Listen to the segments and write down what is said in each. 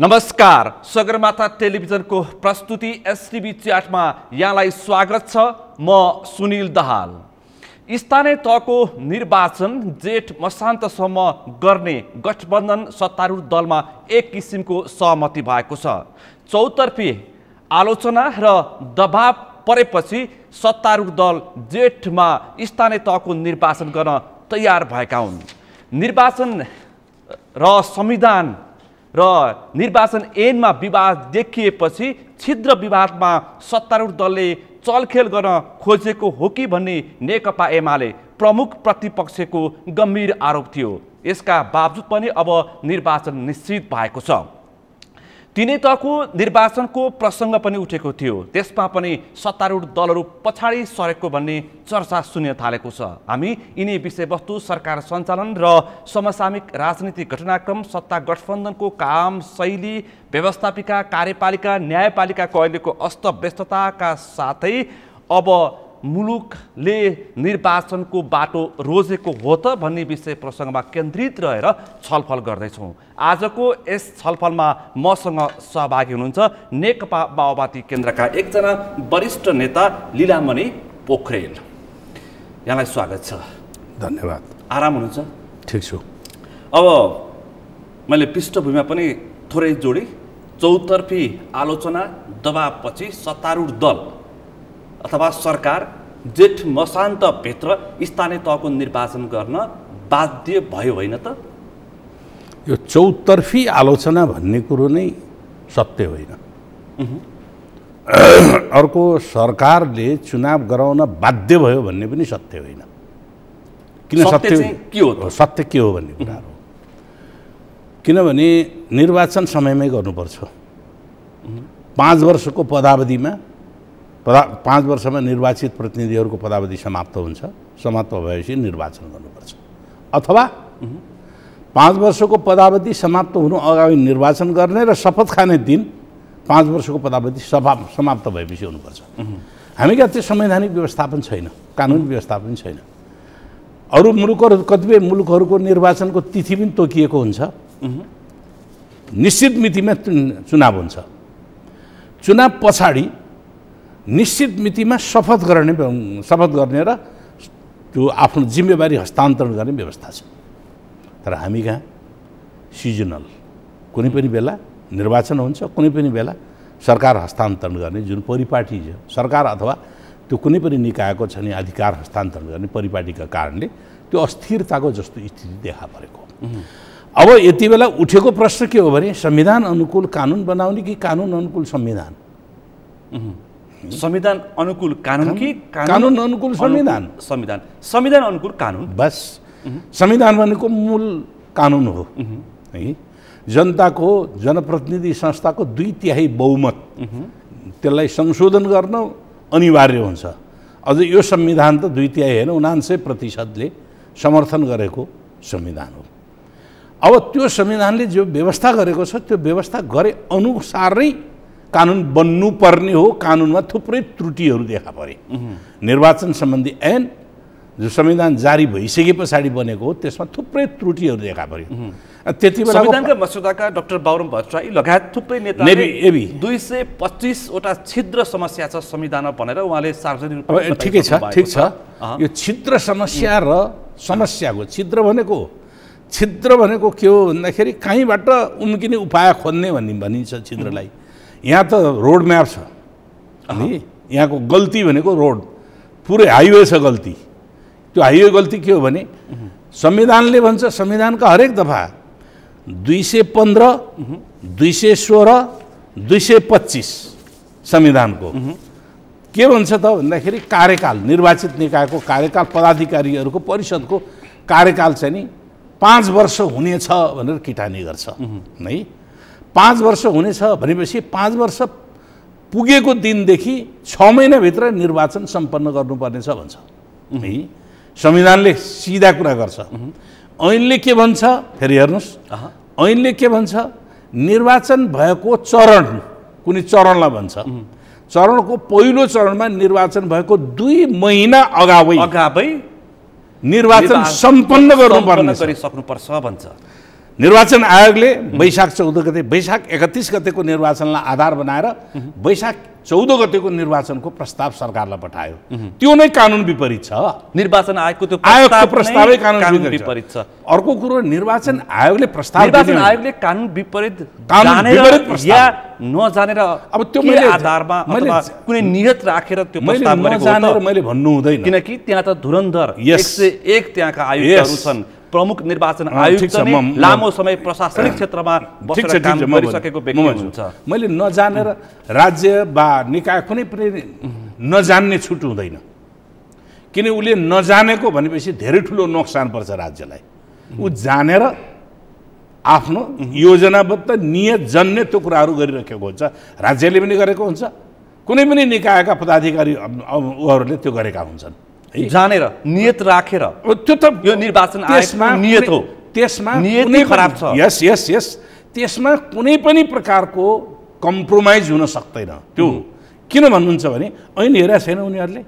नमस्कार सगरमाथा टेलिभिजनको प्रस्तुति एसटिभी च्याटमा यहाँलाई स्वागत छ म सुनिल दहाल स्थानीय तहको निर्वाचन जेठ मसान्तसम्म गर्ने गठबन्धन सत्तारूढ दलमा एक किसिमको सहमति भएको छ चौतर्फी आलोचना र दबाव परेपछि सत्तारूढ दल जेठमा स्थानीय तहको निर्वाचन गर्न तयार भएका हुन् निर्वाचन र संविधान र निर्वाचन ऐनमा विवाद देखिएपछि छिद्र विवादमा सत्तारूढ दलले चलखेल गर्न खोजेको हो कि भन्ने नेकपा एमाले प्रमुख प्रतिपक्षको गम्भीर आरोप थियो यसका बावजुद पनि अब निर्वाचन निश्चित भएको छ तिनै तहको निर्वाचनको प्रसङ्ग पनि उठेको थियो त्यसमा पनि सत्तारूढ दलहरू पछाडि सरेको भन्ने चर्चा सुन्न थालेको छ हामी यिनै विषयवस्तु सरकार सञ्चालन र समसामिक राजनीतिक घटनाक्रम सत्ता गठबन्धनको काम शैली व्यवस्थापिका कार्यपालिका न्यायपालिकाको अस्त अस्तव्यस्तताका साथै अब मुलुकले निर्वाचनको बाटो रोजेको हो त भन्ने विषय प्रसङ्गमा केन्द्रित रहेर छलफल गर्दैछौँ आजको यस छलफलमा मसँग सहभागी हुनुहुन्छ नेकपा माओवादी केन्द्रका एकजना वरिष्ठ नेता लिलामणि पोखरेल यहाँलाई स्वागत छ धन्यवाद आराम हुनुहुन्छ ठिक छु अब मैले पृष्ठभूमिमा पनि थोरै जोडी चौतर्फी आलोचना दबावपछि सत्तारूढ दल अथवा सरकार जेठ भित्र स्थानीय तहको निर्वाचन गर्न बाध्य भयो होइन त यो चौतर्फी आलोचना भन्ने कुरो नै सत्य होइन अर्को सरकारले चुनाव गराउन बाध्य भयो भन्ने पनि सत्य होइन किन सत्य के हो सत्य के हो भन्ने कुरा हो किनभने निर्वाचन समयमै गर्नुपर्छ पाँच वर्षको पदावधिमा पदा पाँच वर्षमा निर्वाचित प्रतिनिधिहरूको पदावधि समाप्त हुन्छ समाप्त भएपछि निर्वाचन गर्नुपर्छ अथवा पाँच वर्षको पदावधि समाप्त हुनु अगाडि निर्वाचन गर्ने र शपथ खाने दिन पाँच वर्षको पदावधि सभा समाप्त भएपछि हुनुपर्छ हामी कहाँ त्यो संवैधानिक व्यवस्थापन छैन कानुन व्यवस्थापन छैन अरू मुलुकहरू कतिपय मुलुकहरूको निर्वाचनको तिथि पनि तोकिएको हुन्छ निश्चित मितिमा चुनाव हुन्छ चुनाव पछाडि निश्चित मितिमा शपथ गर्ने शपथ गर्ने र त्यो आफ्नो जिम्मेवारी हस्तान्तरण गर्ने व्यवस्था छ तर हामी कहाँ सिजनल कुनै पनि बेला निर्वाचन हुन्छ कुनै पनि बेला सरकार हस्तान्तरण गर्ने जुन परिपाटी छ सरकार अथवा त्यो कुनै पनि निकायको छ नि अधिकार हस्तान्तरण गर्ने परिपाटीका कारणले त्यो अस्थिरताको जस्तो स्थिति देखा परेको अब यति बेला उठेको प्रश्न के हो भने संविधान अनुकूल कानुन बनाउने कि कानुन अनुकूल संविधान संविधान अनुकूल कानुन कि कानुन अनुकूल संविधान संविधान संविधान अनुकूल कानुन बस संविधान भनेको मूल कानुन हो है जनताको जनप्रतिनिधि संस्थाको दुई तिहाई बहुमत त्यसलाई संशोधन गर्न अनिवार्य हुन्छ अझ यो संविधान त दुई तिहाई होइन उनान्सय प्रतिशतले समर्थन गरेको संविधान हो अब त्यो संविधानले जो व्यवस्था गरेको छ त्यो व्यवस्था गरे अनुसारै कानुन बन्नुपर्ने हो कानुनमा थुप्रै त्रुटिहरू देखा परे निर्वाचन सम्बन्धी ऐन जो संविधान जारी भइसके पछाडि बनेको हो त्यसमा थुप्रै त्रुटिहरू देखा पऱ्यो त्यति बेला संविधानका मस्यौदाका डाक्टर बाबुराम भट्टराई लगायत थुप्रै नेता दुई सय पच्चिसवटा छिद्र समस्या छ संविधानमा भनेर उहाँले सार्वजनिक रूपमा ठिकै छ ठिक छ यो छिद्र समस्या र समस्याको छिद्र भनेको छिद्र भनेको के हो भन्दाखेरि कहीँबाट उम्किने उपाय खोज्ने भन्ने भनिन्छ छिद्रलाई यहाँ त रोड म्याप छ अनि यहाँको गल्ती भनेको रोड पुरै हाइवे छ गल्ती त्यो हाइवे गल्ती के हो भने संविधानले भन्छ संविधानका हरेक दफा दुई सय पन्ध्र दुई सय सोह्र दुई सय पच्चिस संविधानको के भन्छ त भन्दाखेरि कार्यकाल निर्वाचित निकायको कार्यकाल पदाधिकारीहरूको परिषदको कार्यकाल चाहिँ नि पाँच वर्ष हुनेछ भनेर किटानी गर्छ है पाँच वर्ष हुनेछ भनेपछि पाँच वर्ष पुगेको दिनदेखि छ महिनाभित्र निर्वाचन सम्पन्न गर्नुपर्नेछ भन्छ संविधानले सिधा कुरा गर्छ ऐनले के भन्छ फेरि हेर्नुहोस् ऐनले के भन्छ निर्वाचन भएको चरण कुनै चरणलाई भन्छ चरणको पहिलो चरणमा निर्वाचन भएको दुई महिना अगावै अगावै निर्वाचन सम्पन्न गर्नुपर्ने गरिसक्नुपर्छ भन्छ निर्वाचन आयोगले वैशाख चौध गते वैशाख एकतिस गतेको निर्वाचनलाई आधार बनाएर वैशाख चौध गतेको निर्वाचनको प्रस्ताव सरकारलाई पठायो त्यो नै कानुन विपरीत छ निर्वाचन आयोगको त्यो आयोगको प्रस्तावै कानुन विपरीत छ अर्को कुरो निर्वाचन आयोगले प्रस्ताव निर्वाचन आयोगले कानुन विपरीत या नजानेर अब त्यो मैले आधारमा कुनै नियत राखेर त्यो प्रस्ताव गरेको मैले भन्नु हुँदैन किनकि त्यहाँ त धुरन्धर एक सय एक त्यहाँका आयुक्तहरू छन् प्रमुख निर्वाचन आयुक्त लामो समय प्रशासनिक क्षेत्रमा काम गरिसकेको व्यक्ति मैले नजानेर राज्य वा निकाय कुनै पनि नजान्ने छुट हुँदैन किन उसले नजानेको भनेपछि धेरै ठुलो नोक्सान पर्छ राज्यलाई ऊ जानेर आफ्नो योजनाबद्ध नियत जन्ने त्यो कुराहरू गरिराखेको हुन्छ राज्यले पनि गरेको हुन्छ कुनै पनि निकायका पदाधिकारी उहाँहरूले त्यो गरेका हुन्छन् जानेर नियत राखेर त्यो त यो निर्वाचन त्यसमा नियत हो त्यसमा नियत नै खराब छ यस यस यस त्यसमा कुनै पनि प्रकारको कम्प्रोमाइज हुन सक्दैन त्यो किन भन्नुहुन्छ भने ऐन हेरा छैन उनीहरूले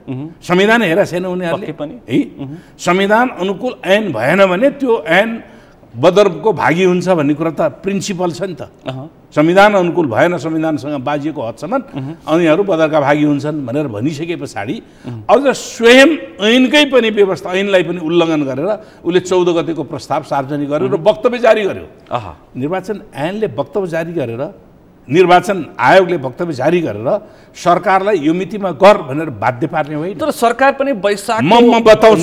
संविधान हेरा छैन उनीहरूले पनि है संविधान अनुकूल ऐन भएन भने त्यो ऐन बदरको भागी हुन्छ भन्ने कुरा त प्रिन्सिपल छ नि त संविधान अनुकूल भएन संविधानसँग बाजिएको हदसम्म उनीहरू बदरका भागी हुन्छन् भनेर भनिसके पछाडि अझ स्वयं ऐनकै पनि व्यवस्था ऐनलाई पनि उल्लङ्घन गरेर उसले चौध गतिको प्रस्ताव सार्वजनिक गर्यो र वक्तव्य जारी गर्यो निर्वाचन ऐनले वक्तव्य जारी गरेर निर्वाचन आयोगले वक्तव्य जारी गरेर सरकारलाई यो मितिमा गर भनेर बाध्य पार्ने होइन तर सरकार पनि वैशाख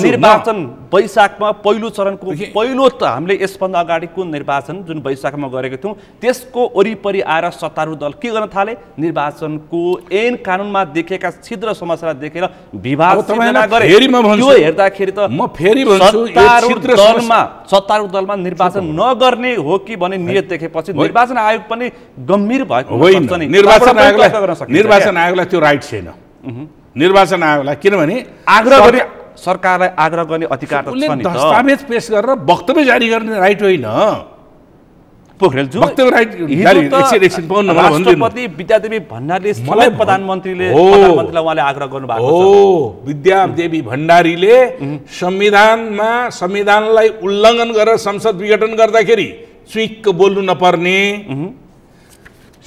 निर्वाचन वैशाखमा पहिलो चरणको पहिलो त हामीले यसभन्दा अगाडिको निर्वाचन जुन वैशाखमा गरेको थियौँ त्यसको वरिपरि आएर सत्तारूढ दल के गर्न थाले निर्वाचनको एन कानुनमा देखेका छिद्र समस्या देखेर विवाद हेर्दाखेरि त म फेरि दलमा सत्तारूढ दलमा निर्वाचन नगर्ने हो कि भन्ने नियत देखेपछि निर्वाचन आयोग पनि गम्भीर भएको होइन निर्वाचन आयोगलाई निर्वाचन आयोगलाई त्यो राइट छैन निर्वाचन आयोगलाई किनभने आग्रह गर्ने सरकारलाई आग्रह गर्ने अधिकार दस्तावेज पेस गरेर वक्तव्य जारी गर्ने राइट होइन राष्ट्रपति विद्यादेवी भण्डारीले मलाई प्रधानमन्त्रीले प्रधानमन्त्रीलाई उहाँले आग्रह गर्नु भएको हो विद्यादेवी भण्डारीले संविधानमा संविधानलाई उल्लङ्घन गरेर संसद विघटन गर्दाखेरि चुइक्क बोल्नु नपर्ने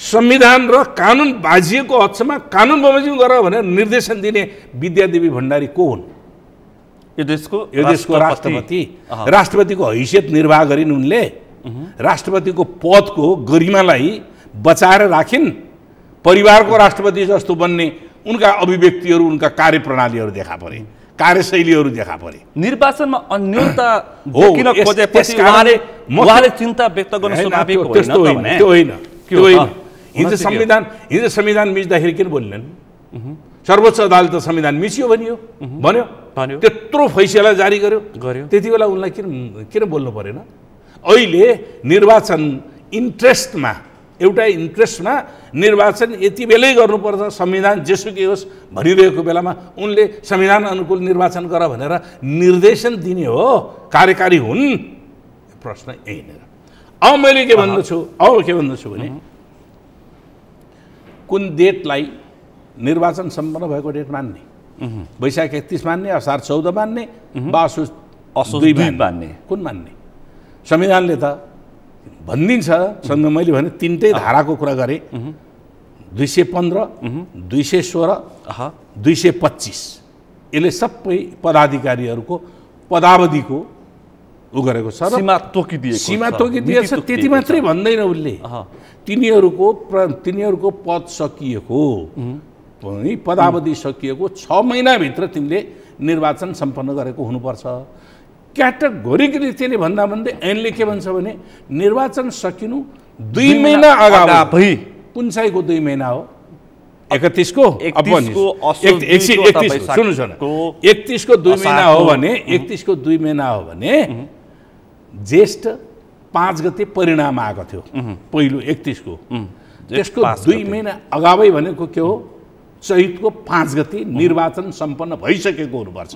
संविधान र कानुन बाजिएको हदसम्म कानुन बमोजिम गर भनेर निर्देशन दिने विद्यादेवी भण्डारी को हुन् यो देशको यो देशको राष्ट्रपति राष्ट्रपतिको हैसियत निर्वाह गरिन् उनले राष्ट्रपतिको पदको गरिमालाई बचाएर राखिन् परिवारको राष्ट्रपति जस्तो बन्ने उनका अभिव्यक्तिहरू उनका कार्यप्रणालीहरू देखा परे कार्यशैलीहरू देखा परे निर्वाचनमा अन्यता चिन्ता व्यक्त गर्नु होइन हिजो संविधान हिजो संविधान मिच्दाखेरि किन बोल्नेन् सर्वोच्च त संविधान मिच्यो भनियो भन्यो भन्यो त्यत्रो फैसला जारी गर्यो गर्यो त्यति बेला उनलाई किन किन बोल्नु परेन अहिले निर्वाचन इन्ट्रेस्टमा एउटा इन्ट्रेस्टमा निर्वाचन यति बेलै गर्नुपर्छ संविधान जेसुकै होस् भनिरहेको बेलामा उनले संविधान अनुकूल निर्वाचन गर भनेर निर्देशन दिने हो कार्यकारी हुन् प्रश्न यहीँनिर अब मैले के भन्दछु अब के भन्दछु भने कुन डेटलाई निर्वाचन सम्पन्न भएको डेट मान्ने वैशाख एकतिस मान्ने असार चौध मान्ने बासु दुई मान्ने कुन मान्ने संविधानले त भनिदिन्छ सँग मैले भने तिनटै धाराको कुरा गरेँ दुई सय पन्ध्र दुई सय सोह्र दुई सय पच्चिस यसले सबै पदाधिकारीहरूको पदावधिको ऊ गरेको छ सीमा तोकिदिए सीमा तोकिदिएछ त्यति मात्रै भन्दैन उसले तिनीहरूको तिनीहरूको पद सकिएको पदावधि सकिएको छ महिनाभित्र तिमीले निर्वाचन सम्पन्न गरेको हुनुपर्छ क्याटेगोरिकली त्यसले भन्दा भन्दै ऐनले के भन्छ भने निर्वाचन सकिनु दुई महिना अगाडि चाहिँको दुई महिना हो एकतिसको एकतिसको दुई महिना हो भने एकतिसको दुई महिना हो भने ज्येष्ठ पाँच गते परिणाम आएको थियो पहिलो एकतिसको त्यसको दुई महिना अगावै भनेको के हो चैतको पाँच गते निर्वाचन सम्पन्न भइसकेको हुनुपर्छ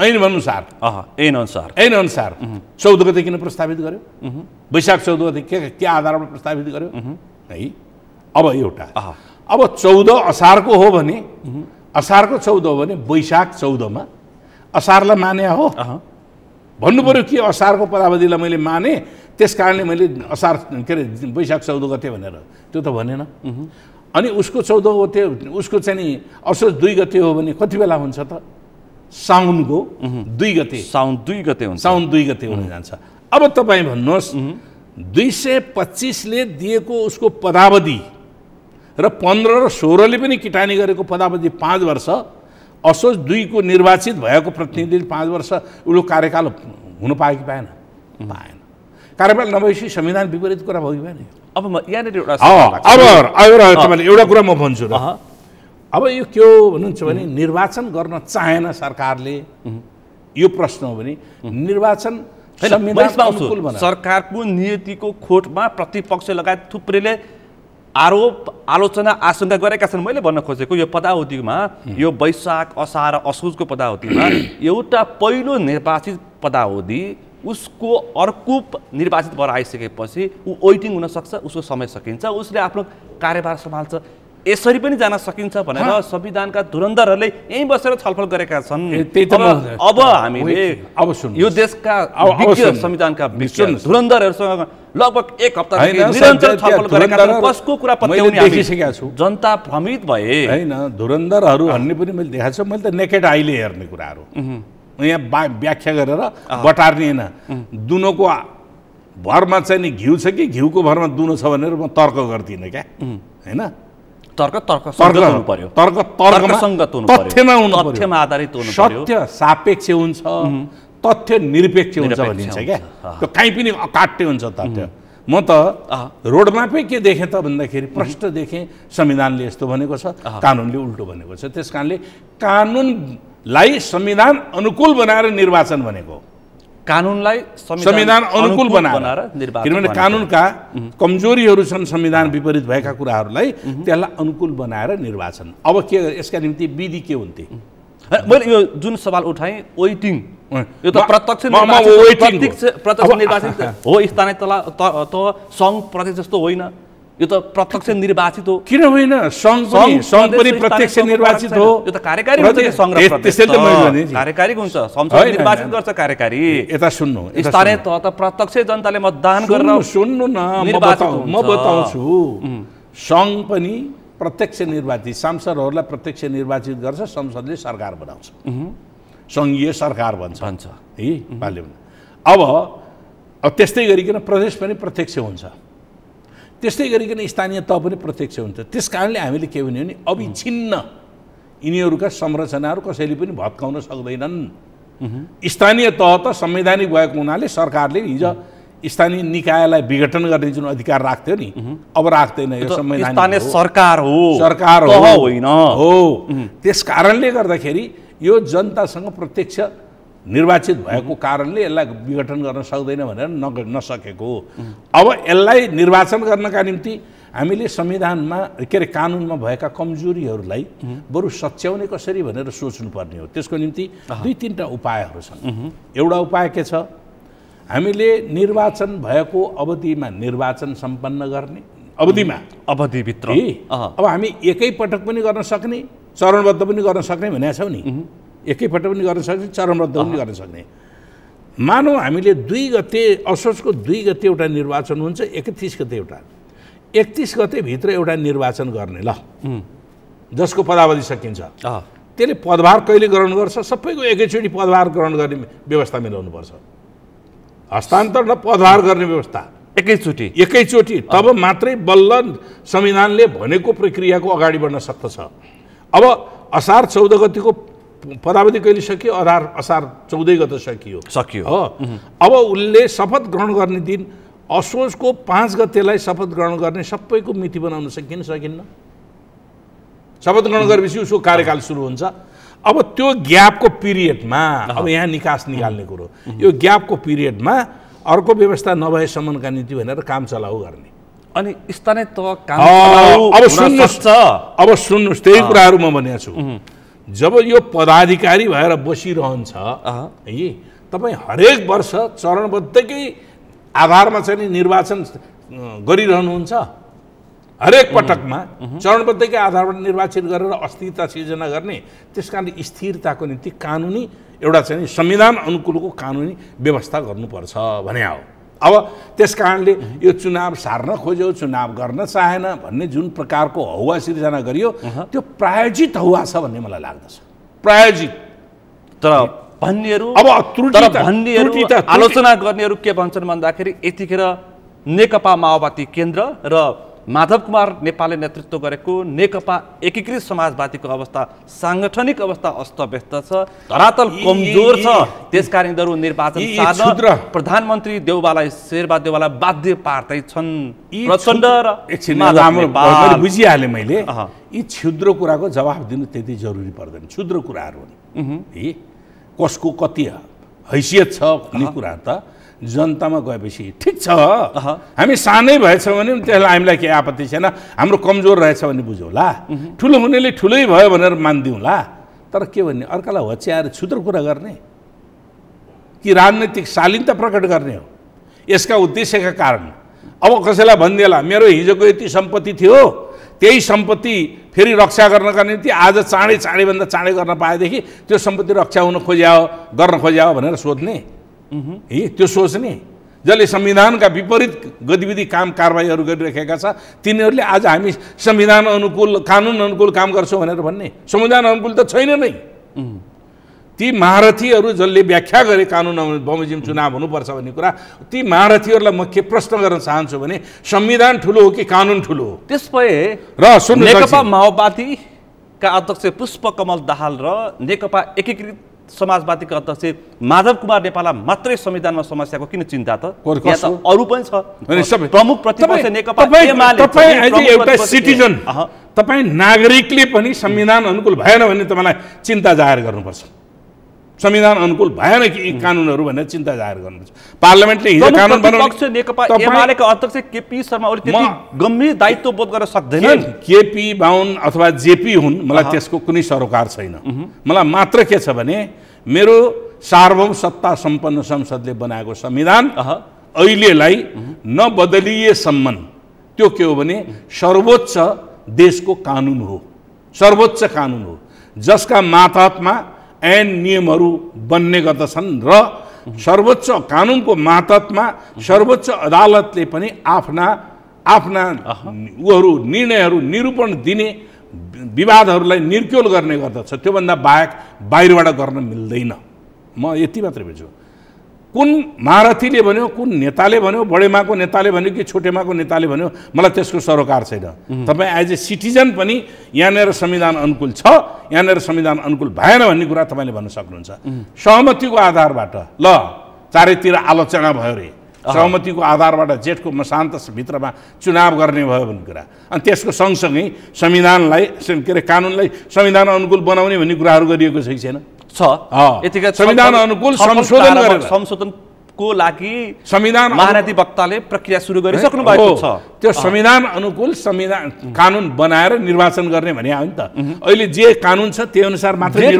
अनुसार ऐन अनुसार चौध गते किन प्रस्तावित गर्यो वैशाख चौध गते के के आधारमा प्रस्तावित गर्यो है अब एउटा अब चौध असारको हो भने असारको चौध हो भने वैशाख चौधमा असारलाई माने हो भन्नु पऱ्यो कि असारको पदावधिलाई मैले माने त्यस कारणले मैले असार के अरे वैशाख चौध गते भनेर त्यो त भनेन अनि उसको चौध गते उसको चाहिँ नि असोज दुई गते हो भने कति बेला हुन्छ त साउनको दुई गते साउन दुई गते हुन्छ साउन दुई गते हुन जान्छ अब तपाईँ भन्नुहोस् दुई सय पच्चिसले दिएको उसको पदावधि र पन्ध्र र सोह्रले पनि किटानी गरेको पदावधि पाँच वर्ष असोज दुईको निर्वाचित भएको प्रतिनिधि पाँच वर्ष उसले कार्यकाल हुनु पायो कि पाएन पाएन कार्यकाल नभएपछि संविधान विपरीत कुरा भयो कि भएन अब म यहाँनिर एउटा एउटा कुरा म भन्छु अब यो के हो भन्नुहुन्छ भने निर्वाचन गर्न चाहेन सरकारले यो प्रश्न हो भने निर्वाचन सरकारको नियतिको खोटमा प्रतिपक्ष लगायत थुप्रैले आरोप आलोचना आशंका गरेका छन् मैले भन्न खोजेको यो पदावधिमा यो वैशाख असार असोजको पदावधिमा एउटा पहिलो निर्वाचित पदावधि उसको अर्को निर्वाचित भएर आइसकेपछि ऊ वेटिङ हुनसक्छ उसको समय सकिन्छ उसले आफ्नो कार्यभार सम्हाल्छ यसरी पनि जान सकिन्छ भनेर संविधानका धुरन्धरहरूले यहीँ बसेर छलफल गरेका छन् अब हामीले अब यो देशका संविधानका धुरन्धरहरूसँग लगभग एक हप्ता निरन्तर छलफल गरेका कसको कुरा पत्याउने देखिसकेका छु जनता भ्रमित भए होइन धुरन्धरहरू भन्ने पनि मैले देखाएको छु मैले त नेकेट आइले हेर्ने कुराहरू यहाँ बा व्याख्या गरेर बटार्ने होइन दुनोको भरमा चाहिँ नि घिउ छ कि घिउको भरमा दुनो छ भनेर म तर्क गर्दिनँ क्या होइन तर्क तर्क हुनु पर्यो तर्क तर्कसङ्गत हुनु तथ्यमा हुनु तथ्यमा आधारित हुनु पर्यो सत्य सापेक्ष हुन्छ तथ्य निरपेक्ष हुन्छ भनिन्छ क्या त्यो काहीँ पनि अकाट्य हुन्छ तथ्य म त रोडम्यापै के देखेँ त भन्दाखेरि प्रष्ट देखेँ संविधानले यस्तो भनेको छ कानुनले उल्टो भनेको छ त्यस कारणले कानुनलाई संविधान अनुकूल बनाएर निर्वाचन भनेको हो कानुनलाई संविधान अनुकूल बनाएर किनभने कानुनका कमजोरीहरू छन् संविधान विपरीत भएका कुराहरूलाई त्यसलाई अनुकूल बनाएर निर्वाचन अब के यसका निम्ति विधि के हुन्थे मैले यो जुन सवाल उठाएँ वेटिङ यो त प्रत्यक्ष प्रत्यक्ष निर्वाचन हो स्थानीय त सङ्घ प्रत्यक्ष जस्तो होइन यो त प्रत्यक्ष निर्वाचित हो किन होइन पनि प्रत्यक्ष निर्वाचित हो यो त कार्यकारी हुन्छ कार्यकारी हुन्छ संसद निर्वाचित गर्छ कार्यकारी यता सुन्नु स्थानीय तह त प्रत्यक्ष जनताले मतदान गरेर सुन्नु न म बताउँछु सङ्घ पनि प्रत्यक्ष निर्वाचित सांसदहरूलाई प्रत्यक्ष निर्वाचित गर्छ संसदले सरकार बनाउँछ सङ्घीय सरकार भन्छ भन्छ है पार्लिमेन्ट अब अब त्यस्तै गरिकन प्रदेश पनि प्रत्यक्ष हुन्छ त्यस्तै गरिकन स्थानीय तह पनि प्रत्यक्ष हुन्छ त्यस कारणले हामीले के भन्यो भने अविछिन्न यिनीहरूका संरचनाहरू कसैले पनि भत्काउन सक्दैनन् स्थानीय तह त संवैधानिक भएको हुनाले सरकारले हिजो स्थानीय निकायलाई विघटन गर्ने जुन अधिकार राख्थ्यो नि अब राख्दैन यो संवैधानिक सरकार हो सरकार होइन हो त्यस कारणले गर्दाखेरि यो जनतासँग प्रत्यक्ष निर्वाचित भएको कारणले यसलाई विघटन गर्न सक्दैन भनेर नग नसकेको अब यसलाई निर्वाचन गर्नका निम्ति हामीले संविधानमा के अरे कानुनमा भएका कमजोरीहरूलाई बरु सच्याउने कसरी भनेर सोच्नुपर्ने हो त्यसको निम्ति दुई तिनवटा उपायहरू छन् एउटा उपाय के छ हामीले निर्वाचन भएको अवधिमा निर्वाचन सम्पन्न गर्ने अवधिमा अवधिभित्र अब हामी एकैपटक पनि गर्न सक्ने चरणबद्ध पनि गर्न सक्ने भनेका छौँ नि एकैपल्ट पनि गर्न सक्ने चरमबद्ध पनि गर्न सक्ने मानौँ हामीले दुई गते असोजको दुई गते एउटा निर्वाचन हुन्छ एकतिस गते एउटा एकतिस गतेभित्र एउटा निर्वाचन गर्ने ल जसको पदावधि सकिन्छ त्यसले पदभार कहिले ग्रहण गर्छ सबैको एकैचोटि पदभार ग्रहण गर्ने व्यवस्था मिलाउनुपर्छ हस्तान्तरण र पदभार गर्ने व्यवस्था एकैचोटि एकैचोटि तब मात्रै बल्ल संविधानले भनेको प्रक्रियाको अगाडि बढ्न सक्दछ अब असार चौध गतिको पदावधि कहिले सकियो अधार असार चौधै गते सकियो सकियो हो अब उसले शपथ ग्रहण गर्ने दिन असोजको पाँच गतेलाई शपथ ग्रहण गर्ने सबैको मिति बनाउन सकिन्न सकिन्न शपथ ग्रहण गरेपछि उसको कार्यकाल सुरु हुन्छ अब त्यो ग्यापको पिरियडमा अब यहाँ निकास निकाल्ने कुरो यो ग्यापको पिरियडमा अर्को व्यवस्था नभएसम्मका नीति भनेर काम चलाउ गर्ने अनि स्थानीय तह काम अब सुन्नुहोस् अब सुन्नुहोस् त्यही कुराहरू म भनेको छु जब यो पदाधिकारी भएर बसिरहन्छ है तपाईँ हरेक वर्ष चरणबद्धकै आधारमा चाहिँ निर्वाचन गरिरहनुहुन्छ हरेक पटकमा चरणबद्धकै आधारमा निर्वाचित गरेर अस्थिरता सिर्जना गर्ने त्यस कारण स्थिरताको निम्ति कानुनी एउटा चाहिँ संविधान अनुकूलको कानुनी व्यवस्था गर्नुपर्छ भने हो अब त्यस कारणले यो चुनाव सार्न खोज्यो चुनाव गर्न चाहेन भन्ने जुन प्रकारको हौवा सिर्जना गरियो त्यो प्रायोजित हौवा छ भन्ने मलाई लाग्दछ प्रायोजित तर भन्नेहरू अब भन्नेहरू आलोचना गर्नेहरू के भन्छन् भन्दाखेरि यतिखेर नेकपा माओवादी केन्द्र र माधव कुमार नेपालले नेतृत्व गरेको नेकपा एकीकृत समाजवादीको अवस्था साङ्गठनिक अवस्था अस्तव्यस्त छ धरातल कमजोर छ त्यसकारण यिनीहरू निर्वाचन प्रधानमन्त्री देउबालाई शेरबा देउबालाई बाध्य पार्दै छन् प्रचण्ड र बुझिहालेँ मैले यी क्षुद्र कुराको जवाफ दिनु त्यति जरुरी पर्दैन क्षुद्र कुराहरू हुन् कसको कति हैसियत छ भन्ने कुरा त जनतामा गएपछि ठिक छ हामी सानै भएछ भने त्यसलाई हामीलाई केही आपत्ति छैन हाम्रो कमजोर रहेछ भने बुझौँला ठुलो हुनेले ठुलै भयो भनेर मानिदिउँला तर के भन्ने अर्कालाई होच्याएर छुद्र कुरा गर्ने कि राजनैतिक शालीनता प्रकट गर्ने हो यसका उद्देश्यका कारण अब कसैलाई भनिदिएला मेरो हिजोको यति सम्पत्ति थियो त्यही सम्पत्ति फेरि रक्षा गर्नका निम्ति आज चाँडै चाँडैभन्दा चाँडै गर्न पाएदेखि त्यो सम्पत्ति रक्षा हुन खोज्या हो गर्न खोज्या हो भनेर सोध्ने है त्यो सोच्ने जसले संविधानका विपरीत गतिविधि काम कारवाहीहरू गरिराखेका छ तिनीहरूले आज हामी संविधान अनुकूल कानुन अनुकूल काम गर्छौँ भनेर भन्ने संविधान अनुकूल त छैन नै ती महारथीहरू जसले व्याख्या गरे कानुन बमोजिम चुनाव हुनुपर्छ भन्ने कुरा ती महारथीहरूलाई म के प्रश्न गर्न चाहन्छु भने संविधान ठुलो हो कि कानुन ठुलो हो त्यस भए र नेकपा माओवादीका अध्यक्ष पुष्पकमल दाहाल र नेकपा एकीकृत समाजवादीको अध्यक्ष माधव कुमार नेपाललाई मात्रै संविधानमा समस्याको किन चिन्ता त अरू पनि छ प्रमुख प्रतिपक्ष नेकपा एउटा सिटिजन तपाईँ नागरिकले पनि संविधान अनुकूल भएन भने तपाईँलाई चिन्ता जाहेर गर्नुपर्छ संविधान अनुकूल भएन कि यी कानुनहरू भनेर चिन्ता जाहेर गर्नुपर्छ पार्लियामेन्टले हिजो कानुन अध्यक्ष केपी शर्मा ओली गम्भीर दायित्व बोध गर्न सक्दैन केपी बाहुन अथवा जेपी हुन् मलाई त्यसको कुनै सरोकार छैन मलाई मात्र के छ भने मेरो सार्वभौम सत्ता सम्पन्न संसदले बनाएको संविधान अहिलेलाई नबदलिएसम्म त्यो के हो भने सर्वोच्च देशको कानुन हो सर्वोच्च कानुन हो जसका मातहतमा ऐन नियमहरू बन्ने गर्दछन् र सर्वोच्च कानुनको मातहतमा सर्वोच्च अदालतले पनि आफ्ना आफ्ना ऊहरू निर्णयहरू निरूपण दिने विवादहरूलाई निर्क्योल गर्ने गर्दछ त्योभन्दा बाहेक बाहिरबाट गर्न मिल्दैन म यति मात्रै बुझ्छु कुन महारथीले भन्यो कुन नेताले भन्यो बडेमाको नेताले भन्यो कि छोटेमाको नेताले भन्यो मलाई त्यसको सरोकार छैन तपाईँ एज ए सिटिजन पनि यहाँनिर संविधान अनुकूल छ यहाँनिर संविधान अनुकूल भएन भन्ने कुरा तपाईँले भन्न सक्नुहुन्छ सहमतिको आधारबाट ल चारैतिर आलोचना भयो अरे सहमतिको आधारबाट जेठको मसान्तभित्रमा चुनाव गर्ने भयो भन्ने कुरा अनि त्यसको सँगसँगै संविधानलाई के अरे कानुनलाई संविधान अनुकूल बनाउने भन्ने कुराहरू गरिएको छ कि छैन छ यतिका संविधान अनुकूल संशोधन संशोधनको लागि संविधान महानदी वक्ताले प्रक्रिया सुरु गरिसक्नु भएको छ त्यो संविधान अनुकूल संविधान कानुन बनाएर निर्वाचन गर्ने भने हो नि त अहिले जे कानुन छ त्यही अनुसार मात्रै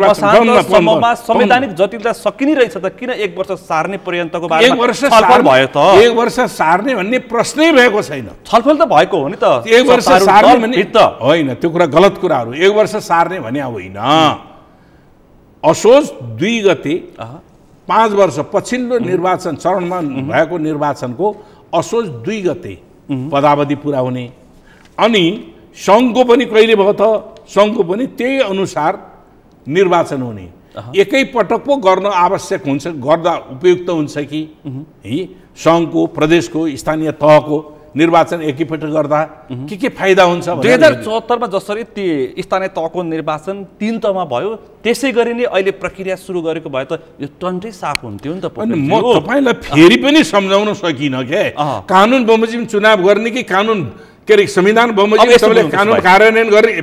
संवैधानिक जटिलता सकिने रहेछ त किन एक वर्ष सार्ने पर्यन्तको एक वर्ष भयो त एक वर्ष सार्ने भन्ने प्रश्नै भएको छैन छलफल त भएको हो नि त एक वर्ष सार्ने भन्ने होइन त्यो कुरा गलत कुराहरू एक वर्ष सार्ने भने होइन असोज दुई गते पाँच वर्ष पछिल्लो निर्वाचन चरणमा भएको निर्वाचनको असोज दुई गते पदावधि पुरा हुने अनि सङ्घको पनि कहिले भयो त सङ्घको पनि त्यही अनुसार निर्वाचन हुने एकैपटक पो गर्न आवश्यक हुन्छ गर्दा उपयुक्त हुन्छ कि है सङ्घको प्रदेशको स्थानीय तहको निर्वाचन एकीपल्ट गर्दा के के फाइदा हुन्छ दुई हजार चौहत्तरमा जसरी ती स्थानीय तहको निर्वाचन तिन तहमा भयो त्यसै गरी नै अहिले प्रक्रिया सुरु गरेको भए त यो टन्टै साफ हुन्थ्यो नि त म तपाईँलाई फेरि पनि सम्झाउन सकिनँ क्या कानुन बमोजिम चुनाव गर्ने कि कानुन के अरे संविधान बहुमतले कानुन कार्यान्वयन गर्ने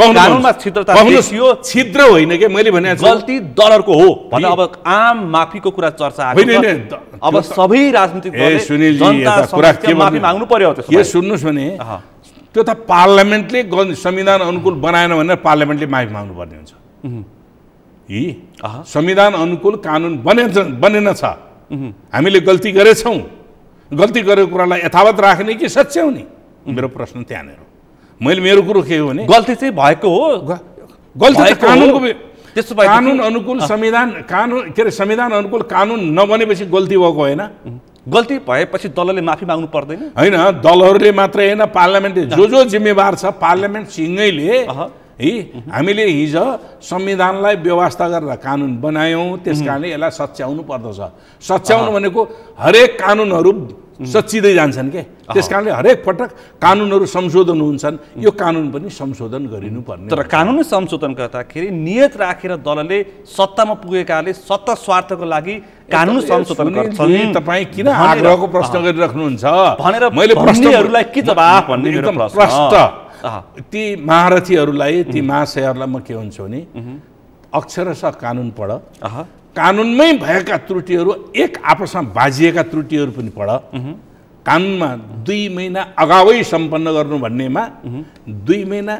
कानुनमा छिद्रता देखियो छिद्र होइन कि मैले भने गल्ती दलहरूको हो भने अब आम माफीको कुरा चर्चा अब सबै राजनीतिक माफी माग्नु पर्यो यो सुन्नुहोस् भने त्यो त पार्लियामेन्टले संविधान अनुकूल बनाएन भनेर पार्लियामेन्टले माफी माग्नुपर्ने हुन्छ यी संविधान अनुकूल कानुन बने बनेन छ हामीले गल्ती गरेछौँ गल्ती गरेको कुरालाई यथावत राख्ने कि सच्याउने मेरो प्रश्न त्यहाँनिर मैले मेरो कुरो के हो भने गल्ती चाहिँ भएको हो गल्ती कानुनको त्यसो भए कानुन अनुकूल संविधान कानुन के अरे संविधान अनुकूल कानुन नबनेपछि गल्ती भएको होइन गल्ती भएपछि दलले माफी माग्नु पर्दैन होइन दलहरूले मात्रै होइन पार्लियामेन्टले जो जो जिम्मेवार छ पार्लियामेन्ट सिँगैले है हामीले हिज संविधानलाई व्यवस्था गरेर कानुन बनायौँ त्यस कारणले यसलाई सच्याउनु पर्दछ सच्याउनु भनेको हरेक कानुनहरू सचिँदै जान्छन् के त्यस कारणले हरेक पटक कानुनहरू संशोधन हुन्छन् यो कानुन पनि संशोधन गरिनुपर्ने तर कानुन संशोधन गर्दाखेरि नियत राखेर दलले सत्तामा पुगेकाले सत्ता स्वार्थको लागि कानुन संशोधन गर्छन् तपाईँ किन आग्रहको प्रश्न गरिराख्नुहुन्छ भनेर मैले प्रश्नहरूलाई के जवाफ भन्ने प्रश्न ती महारथीहरूलाई ती महाशयहरूलाई म के हुन्छु भने अक्षरश कानुन पढ कानुनमै भएका त्रुटिहरू एक आपसमा बाजिएका त्रुटिहरू पनि पढ कानुनमा दुई महिना अगावै सम्पन्न गर्नु भन्नेमा दुई महिना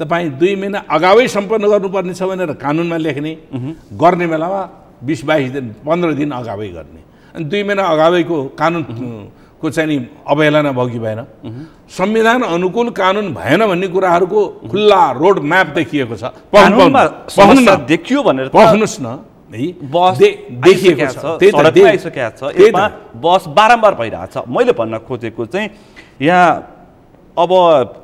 तपाईँ दुई महिना अगावै सम्पन्न गर्नुपर्ने छ भनेर कानुनमा लेख्ने गर्ने बेलामा बिस बाइस दिन पन्ध्र दिन अगावै गर्ने अनि दुई महिना अगावैको कानुन को चाहिँ नि अवहेलना भयो भएन संविधान अनुकूल कानुन भएन भन्ने कुराहरूको खुल्ला रोड म्याप देखिएको छ देखियो भनेर पढ्नुहोस् न बस देखिएको छ छ यसमा बस बारम्बार भइरहेको छ मैले भन्न खोजेको चाहिँ यहाँ अब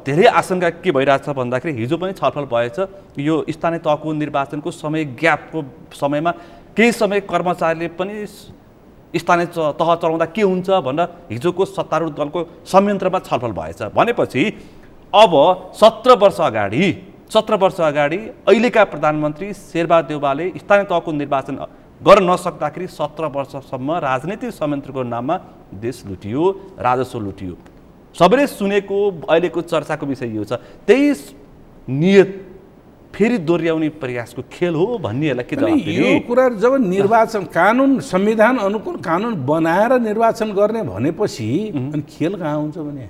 धेरै आशंका के भइरहेछ भन्दाखेरि हिजो पनि छलफल भएछ यो स्थानीय तहको निर्वाचनको समय ग्यापको समयमा केही समय कर्मचारीले पनि स्थानीय तह चलाउँदा के हुन्छ भनेर हिजोको सत्तारूढ दलको संयन्त्रमा छलफल भएछ भनेपछि अब सत्र वर्ष अगाडि सत्र वर्ष अगाडि अहिलेका प्रधानमन्त्री शेरबहादुर देवालले स्थानीय तहको निर्वाचन गर्न नसक्दाखेरि सत्र वर्षसम्म राजनीतिक संयन्त्रको नाममा देश लुटियो राजस्व लुटियो सबैले सुनेको अहिलेको चर्चाको विषय यो छ त्यही नियत फेरि दोहोऱ्याउने प्रयासको खेल हो भन्नेहरूलाई के यो कुरा जब निर्वाचन कानुन संविधान अनुकूल कानुन बनाएर निर्वाचन गर्ने भनेपछि अनि खेल कहाँ हुन्छ भने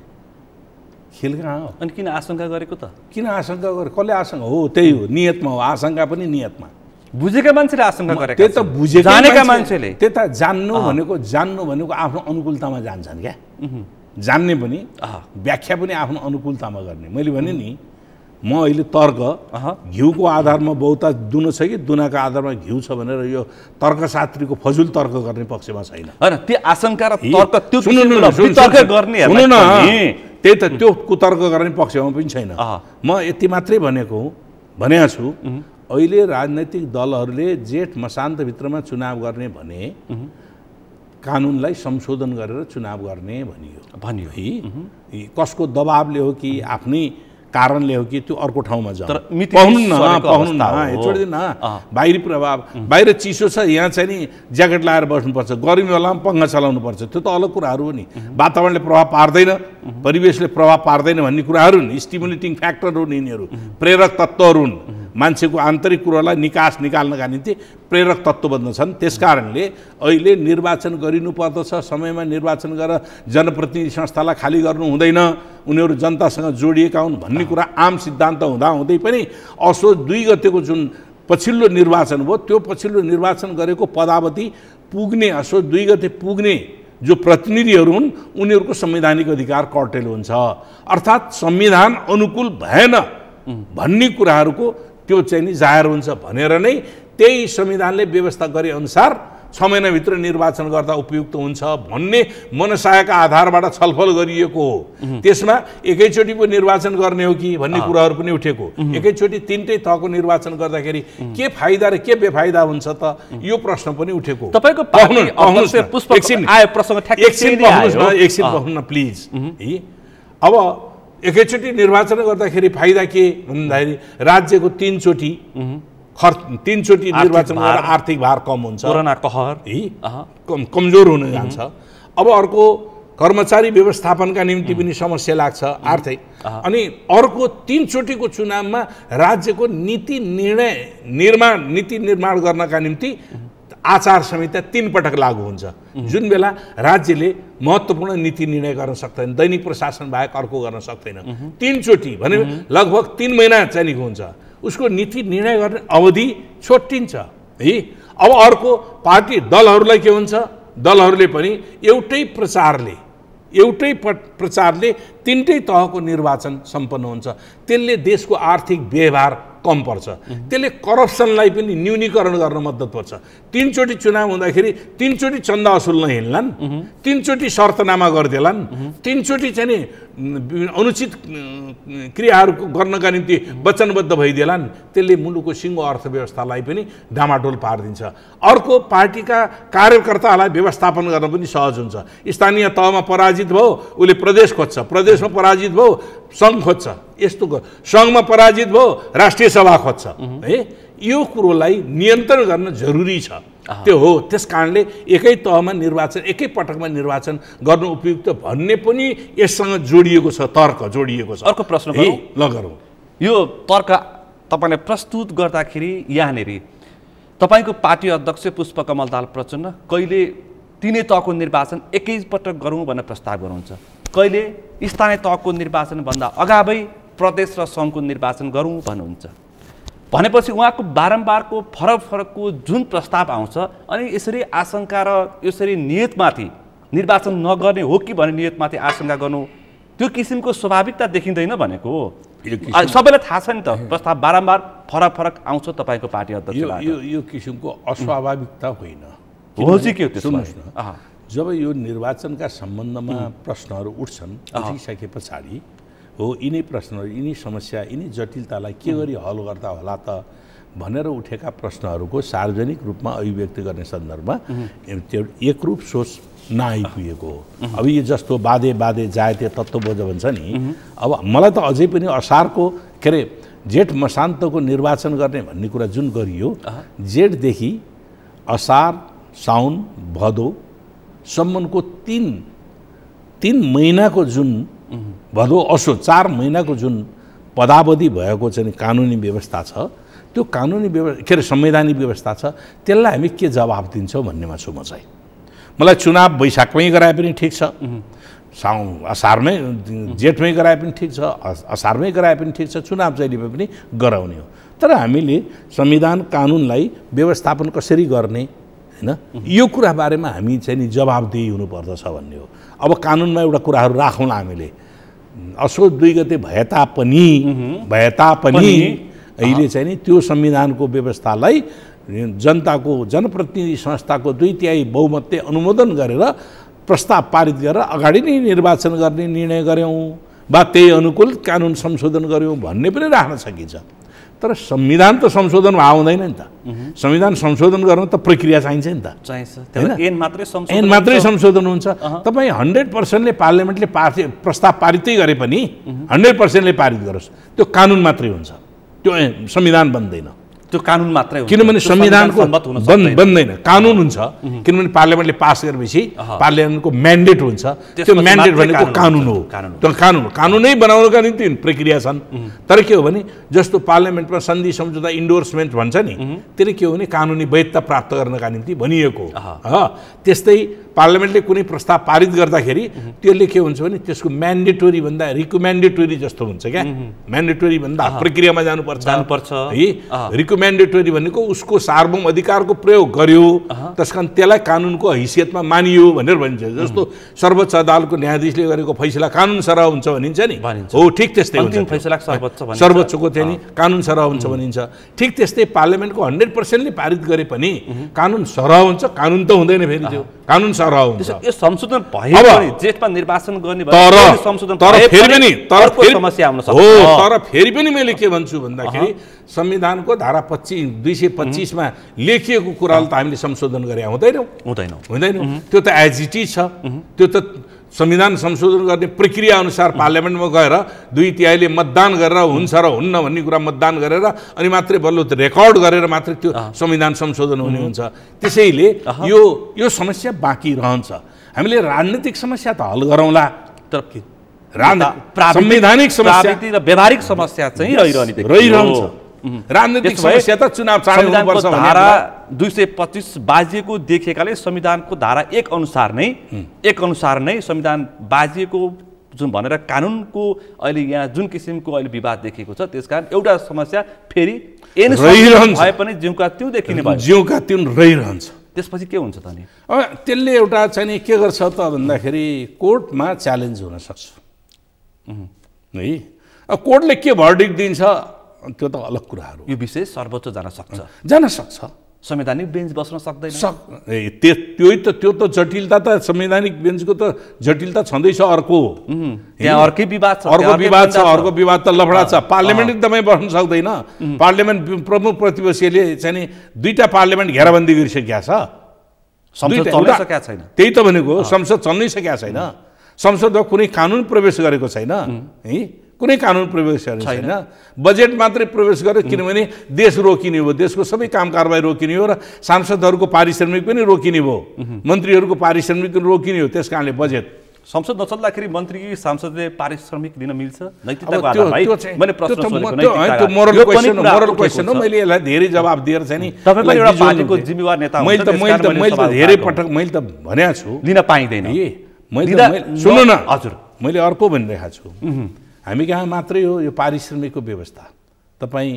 खेल कहाँ हो अनि किन आशङ्का गरेको त किन आशंका गरे कसले आशंका हो त्यही हो नियतमा हो आशंका पनि नियतमा बुझेका मान्छेले आशंका गरे त्यो त बुझे जानेका मान्छेले त्यता जान्नु भनेको जान्नु भनेको आफ्नो अनुकूलतामा जान्छन् क्या जान्ने पनि व्याख्या पनि आफ्नो अनुकूलतामा गर्ने मैले भने नि म अहिले तर्क घिउको आधारमा बहुता दुन छ कि दुनाको आधारमा घिउ छ भनेर यो तर्कशास्त्रीको फजुल तर्क गर्ने पक्षमा छैन होइन त्यो आशंका र तर्क त्यो तर्क गर्ने त्यही त त्यो कुतर्क गर्ने पक्षमा पनि छैन म यति मात्रै भनेको हुँ भनेको छु अहिले राजनैतिक दलहरूले जेठ मसान्तभित्रमा चुनाव गर्ने भने कानुनलाई संशोधन गरेर चुनाव गर्ने भनियो भनियो है कसको दबावले हो कि आफ्नै कारणले हो कि त्यो अर्को ठाउँमा जाऊ पाउनु न पाउनु न छोडिदिनु न बाहिरी प्रभाव बाहिर चिसो छ यहाँ चाहिँ नि ज्याकेट लगाएर बस्नुपर्छ गर्मी बेलामा पङ्खा पर्छ त्यो त अलग कुराहरू हो नि वातावरणले प्रभाव पार्दैन परिवेशले प्रभाव पार्दैन भन्ने कुराहरू नि स्टिमुलेटिङ फ्याक्टर हुन् यिनीहरू प्रेरक तत्त्वहरू हुन् मान्छेको आन्तरिक कुरोलाई निकास निकाल्नका निम्ति प्रेरक तत्त्व बन्दछन् त्यस कारणले अहिले निर्वाचन गरिनुपर्दछ समयमा निर्वाचन गरेर जनप्रतिनिधि संस्थालाई खाली गर्नु हुँदैन उनीहरू जनतासँग जोडिएका हुन् भन्ने कुरा आम सिद्धान्त हुँदाहुँदै पनि असोज दुई गतेको जुन पछिल्लो निर्वाचन भयो त्यो पछिल्लो निर्वाचन गरेको पदावधि पुग्ने असो दुई गते पुग्ने जो प्रतिनिधिहरू हुन् उनीहरूको संवैधानिक अधिकार कर्टेल हुन्छ अर्थात् संविधान अनुकूल भएन भन्ने कुराहरूको त्यो चाहिँ नि जाहेर हुन्छ भनेर नै त्यही संविधानले व्यवस्था गरे गरेअनुसार छ महिनाभित्र निर्वाचन गर्दा उपयुक्त हुन्छ भन्ने मनसायका आधारबाट छलफल गरिएको हो त्यसमा एकैचोटि पो निर्वाचन गर्ने हो कि भन्ने कुराहरू पनि उठेको एकैचोटि तिनटै तहको निर्वाचन गर्दाखेरि के फाइदा र के बेफाइदा हुन्छ त यो प्रश्न पनि उठेको तपाईँको एकछिन एकछिन न प्लिज अब एकैचोटि निर्वाचन गर्दाखेरि फाइदा के भन्दाखेरि राज्यको तिनचोटि खर्च तिनचोटि निर्वाचन आर्थिक भार कम हुन्छ कोरोना कहर कम कमजोर हुन जान्छ अब अर्को कर्मचारी व्यवस्थापनका निम्ति पनि समस्या लाग्छ आर्थिक अनि अर्को तिनचोटिको चुनावमा राज्यको नीति निर्णय निर्माण नीति निर्माण गर्नका निम्ति आचार संहिता तिन पटक लागू हुन्छ जुन बेला राज्यले महत्त्वपूर्ण नीति निर्णय गर्न सक्दैन दैनिक प्रशासन बाहेक अर्को गर्न सक्दैन तिनचोटि भने लगभग तिन महिना चाहिएको हुन्छ उसको नीति निर्णय गर्ने अवधि छोटिन्छ है अब अर्को पार्टी दलहरूलाई के हुन्छ दलहरूले पनि एउटै प्रचारले एउटै प्रचारले तिनटै तहको निर्वाचन सम्पन्न हुन्छ त्यसले देशको आर्थिक व्यवहार कम पर्छ त्यसले करप्सनलाई पनि न्यूनीकरण गर्न मद्दत पर्छ तिनचोटि चुनाव हुँदाखेरि तिनचोटि चन्दा असुल्न हिँड्लान् तिनचोटि सर्तनामा गरिदिएलान् तिनचोटि चाहिँ नि अनुचित क्रियाहरू गर्नका निम्ति वचनबद्ध भइदिएलान् त्यसले मुलुकको सिङ्गो अर्थव्यवस्थालाई पनि डामाडोल पारिदिन्छ अर्को पार्टीका कार्यकर्तालाई व्यवस्थापन गर्न पनि सहज हुन्छ स्थानीय तहमा पराजित भयो उसले प्रदेश खोज्छ प्रदेशमा पराजित भयो सङ्घ खोज्छ यस्तो सङ्घमा पराजित भयो राष्ट्रिय सभा खोज्छ है यो कुरोलाई नियन्त्रण गर्न जरुरी छ त्यो हो त्यस कारणले एकै तहमा निर्वाचन एकै पटकमा निर्वाचन गर्नु उपयुक्त भन्ने पनि यससँग जोडिएको छ तर्क जोडिएको छ अर्को प्रश्न ल गरौँ यो तर्क तपाईँले प्रस्तुत गर्दाखेरि यहाँनिर तपाईँको पार्टी अध्यक्ष पुष्पकमल दाल प्रचण्ड कहिले तिनै तहको निर्वाचन एकैपटक गरौँ भनेर प्रस्ताव गर्नुहुन्छ कहिले स्थानीय तहको निर्वाचनभन्दा अगावै प्रदेश र सङ्घको निर्वाचन गरौँ भन्नुहुन्छ भनेपछि उहाँको बारम्बारको फरक फरकको जुन प्रस्ताव आउँछ अनि यसरी आशंका र यसरी नियतमाथि निर्वाचन नगर्ने हो कि भन्ने नियतमाथि आशंका गर्नु त्यो किसिमको स्वाभाविकता देखिँदैन भनेको हो सबैलाई थाहा छ नि त प्रस्ताव बारम्बार फरक फरक आउँछ तपाईँको पार्टी अध्यक्ष यो यो किसिमको अस्वाभाविकता होइन हो के सुन्नुहोस् न जब यो निर्वाचनका सम्बन्धमा प्रश्नहरू उठ्छन् उठिसके पछाडि हो यिनै प्रश्नहरू यिनै समस्या यिनै जटिलतालाई के गरी हल गर्दा होला त भनेर उठेका प्रश्नहरूको सार्वजनिक रूपमा अभिव्यक्ति गर्ने सन्दर्भमा त्यो एकरूप सोच नआइपुगेको हो अब यो जस्तो बाधे बाधे जायते तत्त्वबोध भन्छ नि अब मलाई त अझै पनि असारको के अरे जेठ मसान्तको निर्वाचन गर्ने भन्ने कुरा जुन गरियो जेठदेखि असार साउन भदौसम्मको तिन तिन महिनाको जुन भदौ असो चार महिनाको जुन पदावधि भएको चाहिँ कानुनी व्यवस्था छ त्यो कानुनी व्यवस्था के अरे संवैधानिक व्यवस्था छ त्यसलाई हामी के जवाब दिन्छौँ भन्नेमा छु म चाहिँ मलाई चुनाव वैशाखमै गराए पनि ठिक छ साउ असारमै जेठमै गराए पनि ठिक छ असारमै गराए पनि ठिक छ चुनाव जहिले पनि गराउने हो तर हामीले संविधान कानुनलाई व्यवस्थापन कसरी गर्ने होइन यो कुरा बारेमा हामी चाहिँ नि जवाबदेही हुनुपर्दछ भन्ने हो अब कानुनमा एउटा कुराहरू राखौँला हामीले असोज दुई गते भए तापनि भए तापनि अहिले चाहिँ नि त्यो संविधानको व्यवस्थालाई जनताको जनप्रतिनिधि संस्थाको दुई तिहाई बहुमतले अनुमोदन गरेर प्रस्ताव पारित गरेर अगाडि नै निर्वाचन गर्ने निर्णय गऱ्यौँ वा त्यही अनुकूल कानुन संशोधन गऱ्यौँ भन्ने पनि राख्न सकिन्छ तर संविधान त संशोधनमा आउँदैन नि त संविधान संशोधन गर्न त प्रक्रिया चाहिन्छ नि त चाहिन्छ एन मात्रै संशोधन हुन्छ तपाईँ हन्ड्रेड पर्सेन्टले पार्लियामेन्टले पार प्रस्ताव पारितै गरे पनि हन्ड्रेड पर्सेन्टले पारित गरोस् त्यो कानुन मात्रै हुन्छ त्यो संविधान बन्दैन त्यो कानुन मात्रै किनभने संविधानको बन्दैन कानुन हुन्छ किनभने पार्लियामेन्टले पास गरेपछि पार्लियामेन्टको म्यान्डेट हुन्छ त्यो म्यान्डेट भनेको कानुन हो त्यो कानुन हो कानुनै बनाउनका निम्ति प्रक्रिया छन् तर के हो भने जस्तो पार्लियामेन्टमा सन्धि सम्झौता इन्डोर्समेन्ट भन्छ नि त्यसले के हो भने कानुनी वैधता प्राप्त गर्नका निम्ति भनिएको त्यस्तै पार्लियामेन्टले कुनै प्रस्ताव पारित गर्दाखेरि त्यसले के हुन्छ भने त्यसको म्यान्डेटोरी भन्दा रिकमेन्डेटोरी जस्तो हुन्छ क्या म्यान्डेटोरी भन्दा प्रक्रियामा जानुपर्छ जानुपर्छ है म्यान्डेटोरी भनेको उसको सार्वभौम अधिकारको प्रयोग गर्यो त्यस कारण त्यसलाई कानुनको हैसियतमा मानियो भनेर भनिन्छ जस्तो सर्वोच्च अदालतको न्यायाधीशले गरेको फैसला कानुन सरह हुन्छ भनिन्छ नि हो ठिक त्यस्तै फैसला सर्वोच्चको चाहिँ नि कानुन सरह हुन्छ भनिन्छ ठिक त्यस्तै पार्लियामेन्टको हन्ड्रेड पर्सेन्टले पारित गरे पनि कानुन सरह हुन्छ कानुन त हुँदैन फेरि त्यो कानुन सरह हुन्छ यो संशोधन भयो जेठमा निर्वाचन गर्ने तर तर फेरि पनि तर समस्या आउन सक्छ तर फेरि पनि मैले के भन्छु भन्दाखेरि संविधानको धारा पच्चिस दुई सय पच्चिसमा लेखिएको कुरालाई त हामीले संशोधन गरे हुँदैनौँ हुँदैनौँ हुँदैनौँ त्यो त एजिटी छ त्यो त संविधान संशोधन गर्ने प्रक्रिया अनुसार पार्लियामेन्टमा गएर दुई तिहाईले मतदान गरेर हुन्छ र हुन्न भन्ने कुरा मतदान गरेर अनि मात्रै बल्ल रेकर्ड गरेर मात्रै त्यो संविधान संशोधन हुने हुन्छ त्यसैले यो यो समस्या बाँकी रहन्छ हामीले राजनीतिक समस्या त हल गरौँला तर संवैधानिक समस्या र व्यवहारिक समस्या चाहिँ रहिरहन्छ राजनीतिक समस्या त चुनाव धारा दुई सय पच्चिस बाजिएको देखिएकाले संविधानको धारा एक अनुसार नै एक अनुसार नै संविधान बाजिएको जुन भनेर कानुनको अहिले यहाँ जुन किसिमको अहिले विवाद देखिएको छ त्यस कारण एउटा समस्या फेरि भए पनि जिउका त्यो देखिने भयो जिउका त्यो रहिरहन्छ त्यसपछि के हुन्छ त नि त्यसले एउटा चाहिँ के गर्छ त भन्दाखेरि कोर्टमा च्यालेन्ज हुनसक्छ है कोर्टले के भर्डिक दिन्छ त्यो त अलग कुराहरू यो विषय सर्वोच्च जान सक्छ जान सक्छ संवैधानिक बेन्च बस्न सक्दैन सक ए त्यो त त्यो त जटिलता त संवैधानिक बेन्चको त जटिलता छँदैछ अर्को यहाँ अर्कै विवाद छ अर्को विवाद छ अर्को विवाद त लफडा छ पार्लियामेन्ट एकदमै बस्न सक्दैन पार्लियामेन्ट प्रमुख प्रतिपक्षीले चाहिँ दुईवटा पार्लियामेन्ट घेराबन्दी गरिसकेका छ छैन त्यही त भनेको संसद चल्नै सकेका छैन संसदमा कुनै कानुन प्रवेश गरेको छैन है कुनै कानुन प्रवेश छैन बजेट मात्रै प्रवेश गर्यो किनभने देश रोकिने भयो देशको सबै काम कारबाही रोकिने हो र सांसदहरूको पारिश्रमिक पनि रोकिने भयो मन्त्रीहरूको पारिश्रमिक पनि रोकिने हो त्यस कारणले बजेट संसद नचल्दाखेरि मन्त्री सांसदले पारिश्रमिक दिन मिल्छ मैले यसलाई धेरै जवाब दिएर चाहिँ नि धेरै पटक मैले त भनेको छु लिन पाइँदैन सुन्नु न हजुर मैले अर्को भनिरहेको छु हामी कहाँ मात्रै हो यो पारिश्रमिकको व्यवस्था तपाईँ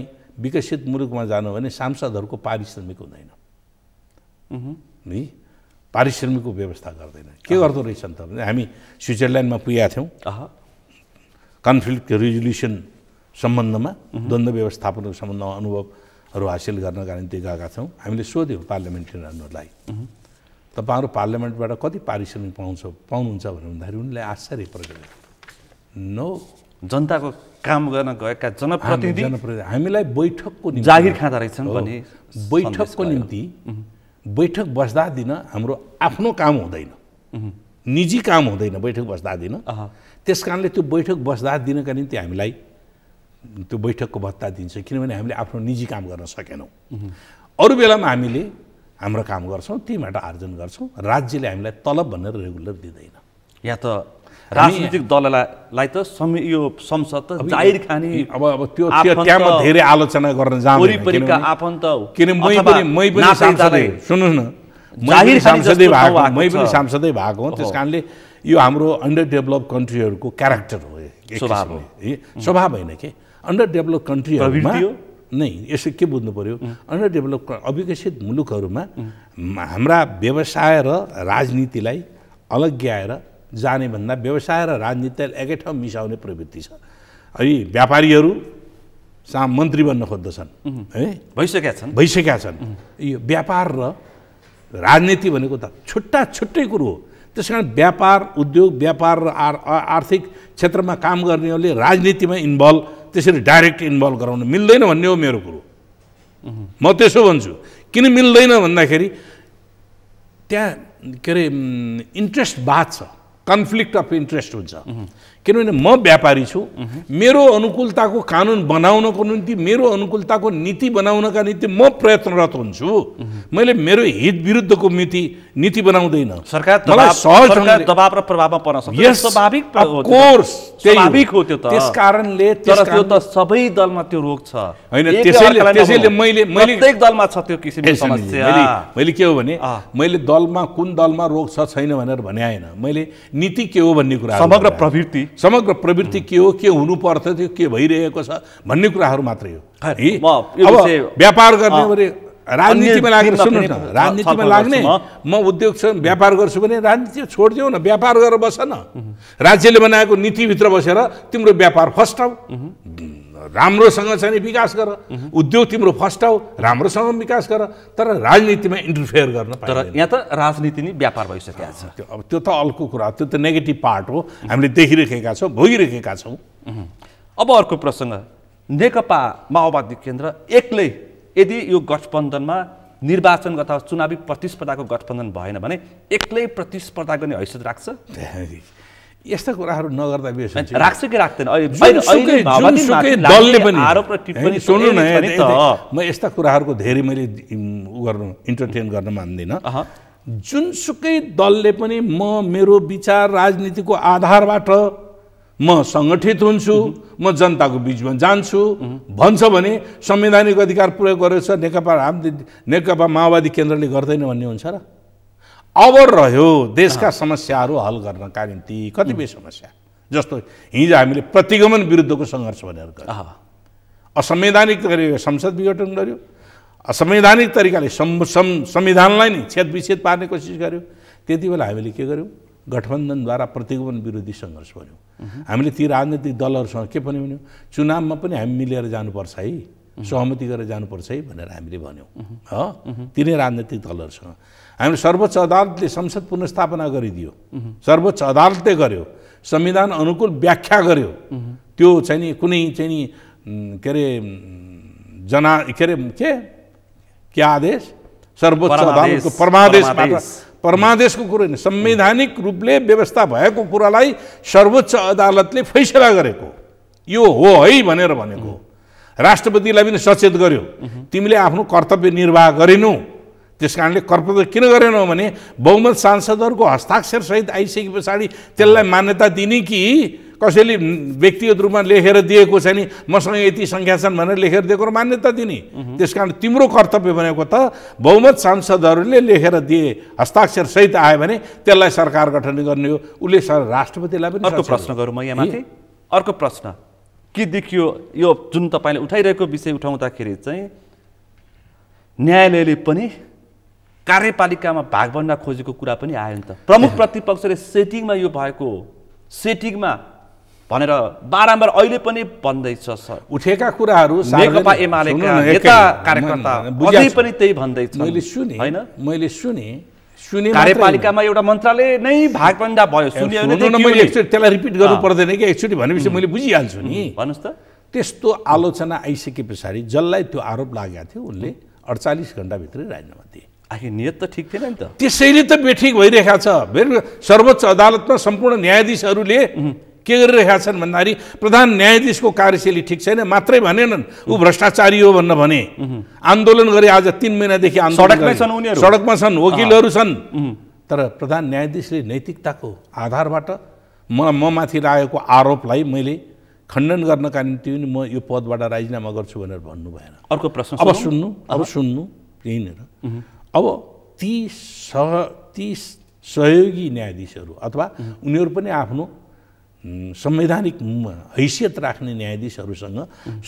विकसित मुलुकमा जानु भने सांसदहरूको पारिश्रमिक हुँदैन नि पारिश्रमिकको व्यवस्था गर्दैन के गर्दो रहेछन् त भने हामी स्विजरल्यान्डमा पुगेका थियौँ कन्फ्लिक्ट रेजुल्युसन सम्बन्धमा द्वन्द्व व्यवस्थापनको सम्बन्धमा अनुभवहरू हासिल गर्नका निम्ति गएका थियौँ हामीले सोध्यौँ पार्लियामेन्टेरियनहरूलाई तपाईँहरू पार्लियामेन्टबाट कति पारिश्रमिक पाउँछ पाउनुहुन्छ भनेर भन्दाखेरि उनले आश्चर्य प्रकट नो जनताको काम गर्न गएका जनप्रतिनिधि हामीलाई बैठकको निम्ति जागिर खाँदा रहेछन् भने बैठकको निम्ति बैठक बस्दा दिन हाम्रो आफ्नो काम हुँदैन निजी काम हुँदैन बैठक बस्दा दिन त्यस कारणले त्यो बैठक बस्दा दिनका निम्ति हामीलाई त्यो बैठकको भत्ता दिन्छ किनभने हामीले आफ्नो निजी काम गर्न सकेनौँ अरू बेलामा हामीले हाम्रो काम गर्छौँ त्यहीबाट आर्जन गर्छौँ राज्यले हामीलाई तलब भनेर रेगुलर दिँदैन या त राजनीतिक दललाई त यो संसद जाहिर खाने अब अब त्यो म धेरै आलोचना गर्न जाँदा आफन्त सुन्नु न जाहिर सांसदै भएको मै पनि सांसदै भएको हो त्यस कारणले यो हाम्रो अन्डर डेभलप कन्ट्रीहरूको क्यारेक्टर हो स्वभाव हो स्वभाव होइन के अन्डर डेभलप कन्ट्रीहरूमा नै यसो के बुझ्नु पऱ्यो अन्डर डेभलप अविकसित मुलुकहरूमा हाम्रा व्यवसाय र राजनीतिलाई अलग्याएर जाने भन्दा व्यवसाय र राजनीतिलाई एकै ठाउँ मिसाउने प्रवृत्ति छ है व्यापारीहरू साम मन्त्री बन्न खोज्दछन् है भइसकेका छन् भइसकेका छन् यो व्यापार र राजनीति भनेको त छुट्टा छुट्टै कुरो हो त्यस कारण व्यापार उद्योग व्यापार र आर आर्थिक क्षेत्रमा काम गर्नेहरूले राजनीतिमा इन्भल्भ त्यसरी डाइरेक्ट इन्भल्भ गराउनु मिल्दैन भन्ने हो मेरो कुरो म त्यसो भन्छु किन मिल्दैन भन्दाखेरि त्यहाँ के अरे इन्ट्रेस्ट बाद छ कन्फ्लिक्ट अफ इन्ट्रेस्ट हुन्छ mhm. किनभने म व्यापारी छु मेरो अनुकूलताको कानुन बनाउनको निम्ति मेरो अनुकूलताको नीति बनाउनका निम्ति म प्रयत्नरत हुन्छु मैले मेरो हित विरुद्धको मिति नीति बनाउँदैन सरकार सरकार दबाब र प्रभावमा पर्न सक्छ स्वाभाविक स्वाभाविक हो त्यो त्यस कारणले तर त्यो त सबै दलमा त्यो रोग छ होइन त्यसैले त्यसैले मैले मैले प्रत्येक दलमा छ त्यो किसिमको समस्या मैले के हो भने मैले दलमा कुन दलमा रोग छ छैन भनेर भने आएन मैले नीति के हो भन्ने कुरा समग्र प्रवृत्ति समग्र प्रवृत्ति के हो के हुनुपर्थ्यो के भइरहेको छ भन्ने कुराहरू मात्रै हो अब व्यापार गर्ने भने राजनीतिमा लागेर सुन्नु न राजनीतिमा लाग्ने म उद्योग छ व्यापार गर्छु भने राजनीति छोडिदेऊ न व्यापार गरेर बस न राज्यले बनाएको नीतिभित्र बसेर तिम्रो व्यापार फस्टाऊ राम्रोसँग चाहिँ विकास गर उद्योग तिम्रो आऊ राम्रोसँग विकास गर तर राजनीतिमा इन्टरफेयर गर्न तर यहाँ त राजनीति नै व्यापार भइसकेको छ त्यो अब त्यो त अर्को कुरा त्यो त नेगेटिभ पार्ट हो हामीले देखिरहेका छौँ भोगिरहेका छौँ अब अर्को प्रसङ्ग नेकपा माओवादी केन्द्र एक्लै यदि यो गठबन्धनमा निर्वाचन अथवा चुनावी प्रतिस्पर्धाको गठबन्धन भएन भने एक्लै प्रतिस्पर्धा गर्ने हैसियत राख्छ यस्ता कुराहरू नगर्दा राख्छ कि राख्दैन आरोप र टिप्पणी म यस्ता कुराहरूको धेरै मैले उ गर्नु इन्टरटेन गर्न मान्दिनँ जुनसुकै दलले पनि म मेरो विचार राजनीतिको आधारबाट म सङ्गठित हुन्छु म जनताको बिचमा जान्छु भन्छ भने संवैधानिक अधिकार प्रयोग गरेको छ नेकपा नेकपा माओवादी केन्द्रले गर्दैन भन्ने हुन्छ र अवर रह्यो देशका समस्याहरू हल गर्नका निम्ति कतिपय समस्या जस्तो हिजो हामीले प्रतिगमन विरुद्धको सङ्घर्ष भनेर गर्यो असंवैधानिक गऱ्यो संसद विघटन गर्यो असंवैधानिक तरिकाले संविधानलाई नै छेदविच्छेद पार्ने कोसिस गर्यो त्यति बेला हामीले के गर्यौँ गठबन्धनद्वारा प्रतिगमन विरोधी सङ्घर्ष भन्यौँ हामीले ती राजनीतिक दलहरूसँग के पनि भन्यौँ चुनावमा पनि हामी मिलेर जानुपर्छ है सहमति गरेर जानुपर्छ है भनेर हामीले भन्यौँ हो तिनै राजनैतिक दलहरूसँग हामीले सर्वोच्च अदालतले संसद पुनर्स्थापना गरिदियो सर्वोच्च अदालतले गर्यो संविधान अनुकूल व्याख्या गर्यो त्यो चाहिँ नि कुनै चाहिँ नि के अरे जना के अरे के के आदेश सर्वोच्च अदालतको परमादेश परमादेशको कुरो होइन संवैधानिक रूपले व्यवस्था भएको कुरालाई सर्वोच्च अदालतले फैसला गरेको यो हो है भनेर भनेको राष्ट्रपतिलाई पनि सचेत गर्यो तिमीले आफ्नो कर्तव्य निर्वाह गरेनौ त्यस कारणले कर्तव्य किन गरेनौ भने बहुमत सांसदहरूको हस्ताक्षरसहित आइसके पछाडि त्यसलाई मान्यता दिने कि कसैले व्यक्तिगत रूपमा लेखेर दिएको छ नि मसँग यति सङ्ख्या छन् भनेर लेखेर दिएको र मान्यता दिने त्यस कारण तिम्रो कर्तव्य भनेको त बहुमत सांसदहरूले लेखेर दिए हस्ताक्षरसहित आयो भने त्यसलाई सरकार गठन गर्ने हो उसले सर राष्ट्रपतिलाई पनि अर्को प्रश्न गरौँ म यहाँ अर्को प्रश्न के देखियो यो जुन तपाईँले उठाइरहेको विषय उठाउँदाखेरि चाहिँ न्यायालयले पनि कार्यपालिकामा भाग खोजेको कुरा पनि आयो नि त प्रमुख प्रतिपक्षले सेटिङमा यो भएको सेटिङमा भनेर बारम्बार अहिले पनि भन्दैछ सर उठेका कुराहरू नेकपा एमाले नेता कार्यकर्ता पनि त्यही भन्दैछ मैले सुने मैले सुने शून्य कार्यपालिकामा एउटा मन्त्रालय नै भागभन्दा भयो शून्य त्यसलाई रिपिट गर्नु पर्दैन कि एकचोटि भनेपछि मैले बुझिहाल्छु नि भन्नुहोस् त त्यस्तो आलोचना आइसके पछाडि जसलाई त्यो आरोप लागेको थियो उसले अडचालिस घन्टाभित्रै राजीनामा दिए आखिर नियत त ठिक थिएन नि त त्यसैले त बेठिक भइरहेको छ सर्वोच्च अदालतमा सम्पूर्ण न्यायाधीशहरूले के गरिरहेका छन् भन्दाखेरि प्रधान न्यायाधीशको कार्यशैली ठिक छैन मात्रै भनेनन् ऊ भ्रष्टाचारी हो भन्न भने आन्दोलन गरे आज तिन महिनादेखि उनीहरू सडकमा छन् वकिलहरू छन् तर प्रधान न्यायाधीशले नैतिकताको आधारबाट म म माथि राखेको आरोपलाई मैले खण्डन गर्नका निम्ति पनि म यो पदबाट राजीनामा गर्छु भनेर भन्नु भएन अर्को प्रश्न अब सुन्नु अब सुन्नु यहीँनिर अब ती सह ती सहयोगी न्यायाधीशहरू अथवा उनीहरू पनि आफ्नो संवैधानिक हैसियत राख्ने न्यायाधीशहरूसँग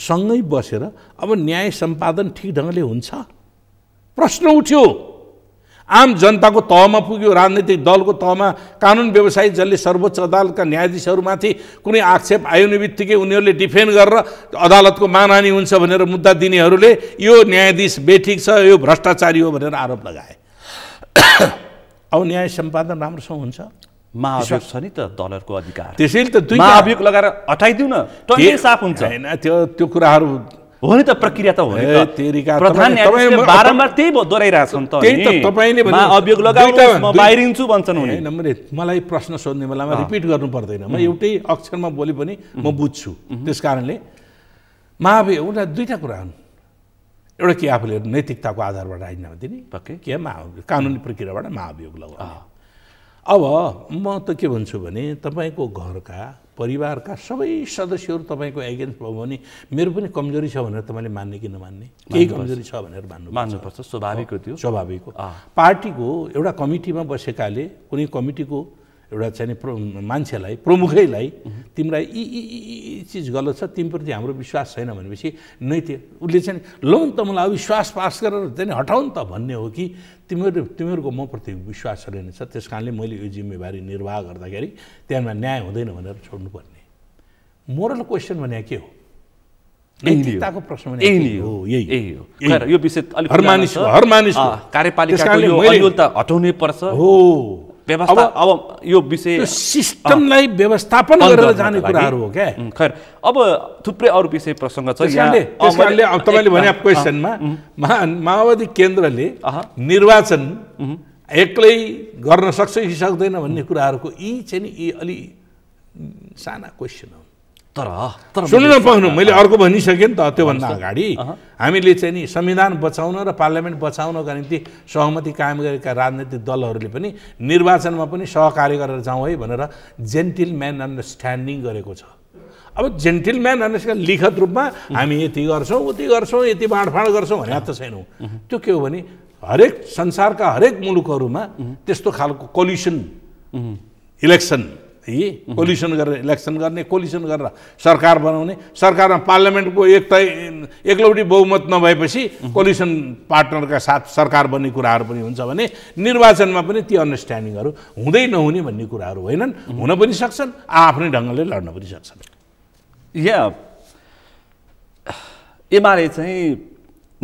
सँगै बसेर अब न्याय सम्पादन ठिक ढङ्गले हुन्छ प्रश्न उठ्यो आम जनताको तहमा पुग्यो राजनैतिक दलको तहमा कानुन व्यवसायी जसले सर्वोच्च अदालतका न्यायाधीशहरूमाथि कुनै आक्षेप आउने बित्तिकै उनीहरूले डिफेन्ड गरेर अदालतको मानहानी हुन्छ भनेर मुद्दा दिनेहरूले यो न्यायाधीश बेठिक छ यो भ्रष्टाचारी हो भनेर आरोप लगाए अब न्याय सम्पादन राम्रोसँग हुन्छ महाभियोग छ नि त दलहरूको अधिकार त्यसैले त दुई महाभियोग लगाएर हटाइदिउ न साफ हुन्छ होइन त्यो त्यो कुराहरू हो नि त प्रक्रिया त हो बारम्बार त्यही त तपाईँले अभियोग लगाउनु बाहिरिन्छु भन्छन् हुने मलाई प्रश्न सोध्ने बेलामा रिपिट गर्नु पर्दैन म एउटै अक्षरमा बोले पनि म बुझ्छु त्यस कारणले महाभियोग एउटा दुईवटा कुरा हुन् एउटा के आफूले नैतिकताको आधारबाट आइदिन दिने पक्कै के महाभियोग कानुनी प्रक्रियाबाट महाभियोग लगाउँ अब म त के भन्छु भने तपाईँको घरका परिवारका सबै सदस्यहरू तपाईँको एगेन्स्ट भयो भने मेरो पनि कमजोरी छ भनेर तपाईँले मान्ने कि नमान्ने केही कमजोरी छ भनेर मान्नु मान्नुपर्छ स्वाभाविक हो त्यो स्वाभाविक हो पार्टीको एउटा कमिटीमा बसेकाले कुनै कमिटीको एउटा चाहिँ प्रो मान्छेलाई प्रमुखैलाई तिमीलाई यी यी चिज गलत छ तिमीप्रति हाम्रो विश्वास छैन भनेपछि नै त्यो उसले चाहिँ लौ त मलाई अविश्वास पास गरेर चाहिँ हटाउन त भन्ने हो कि तिमीहरू तिमीहरूको म प्रति विश्वास छैन छ त्यस कारणले मैले यो जिम्मेवारी निर्वाह गर्दाखेरि त्यहाँमा न्याय हुँदैन भनेर छोड्नुपर्ने मोरल क्वेसन भने के हो नैतिकताको प्रश्न यही हो यही यही हो यो विषय हर मानिस हर कार्यपालिकाको यो हटाउनै पर्छ हो व्यवस्था अब, यो विषय सिस्टमलाई व्यवस्थापन गरेर जाने कुराहरू हो क्या खैर अब थुप्रै अरू विषय प्रसङ्ग छ तपाईँले भने क्वेसनमा माओवादी केन्द्रले निर्वाचन एक्लै गर्न सक्छ कि सक्दैन भन्ने कुराहरूको यी चाहिँ नि यी अलि साना क्वेसन हो तर तर सुन्नु पाउनु मैले अर्को भनिसकेँ नि त त्योभन्दा अगाडि हामीले चाहिँ नि संविधान बचाउन र पार्लियामेन्ट बचाउनका निम्ति सहमति कायम गरेका राजनैतिक दलहरूले पनि निर्वाचनमा पनि सहकार्य गरेर जाउँ है भनेर जेन्टिल म्यान अन्डरस्ट्यान्डिङ गरेको छ अब जेन्टिल म्यान अन्डरस्ट्यान्ड लिखित रूपमा हामी यति गर्छौँ उति गर्छौँ यति बाँडफाँड गर्छौँ भने त छैनौँ त्यो के हो भने हरेक संसारका हरेक मुलुकहरूमा त्यस्तो खालको कल्युसन इलेक्सन थिए कोलिसन गरेर इलेक्सन गर्ने कोलिसन गरेर सरकार बनाउने सरकारमा पार्लियामेन्टको एक त एकलौटी बहुमत नभएपछि कोलिसन पार्टनरका साथ सरकार बन्ने कुराहरू पनि हुन्छ भने निर्वाचनमा पनि ती अन्डरस्ट्यान्डिङहरू हुँदै नहुने भन्ने कुराहरू होइनन् हुन पनि सक्छन् आफ्नै ढङ्गले लड्न पनि सक्छन् यहाँ एमाले चाहिँ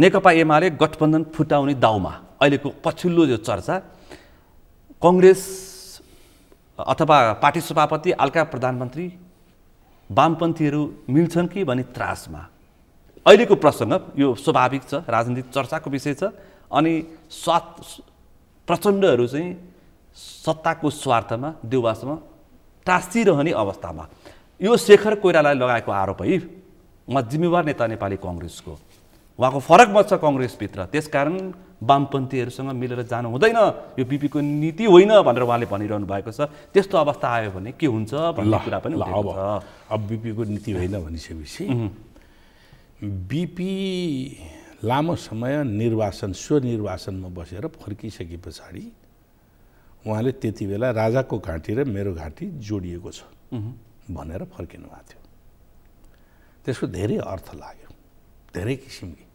नेकपा एमाले गठबन्धन फुटाउने दाउमा अहिलेको पछिल्लो यो चर्चा कङ्ग्रेस अथवा पार्टी सभापति अल्का प्रधानमन्त्री वामपन्थीहरू मिल्छन् कि भन्ने त्रासमा अहिलेको प्रसङ्ग यो स्वाभाविक छ राजनीतिक चर्चाको विषय छ अनि स्वा प्रचण्डहरू चाहिँ सत्ताको स्वार्थमा देउवासमा टाँसिरहने अवस्थामा यो शेखर कोइरालाई लगाएको आरोप है उहाँ जिम्मेवार नेता नेपाली कङ्ग्रेसको उहाँको फरक मत छ कङ्ग्रेसभित्र त्यसकारण वामपन्थीहरूसँग मिलेर जानु हुँदैन यो बिपीको नीति होइन भनेर उहाँले भनिरहनु भएको छ त्यस्तो अवस्था आयो भने के हुन्छ भन्ने कुरा पनि अब बिपीको नीति होइन भनिसकेपछि बिपी लामो समय निर्वाचन स्वनिर्वाचनमा बसेर फर्किसके पछाडि उहाँले त्यति बेला राजाको घाँटी र मेरो घाँटी जोडिएको छ भनेर फर्किनु भएको थियो त्यसको धेरै अर्थ लाग्यो धेरै किसिमले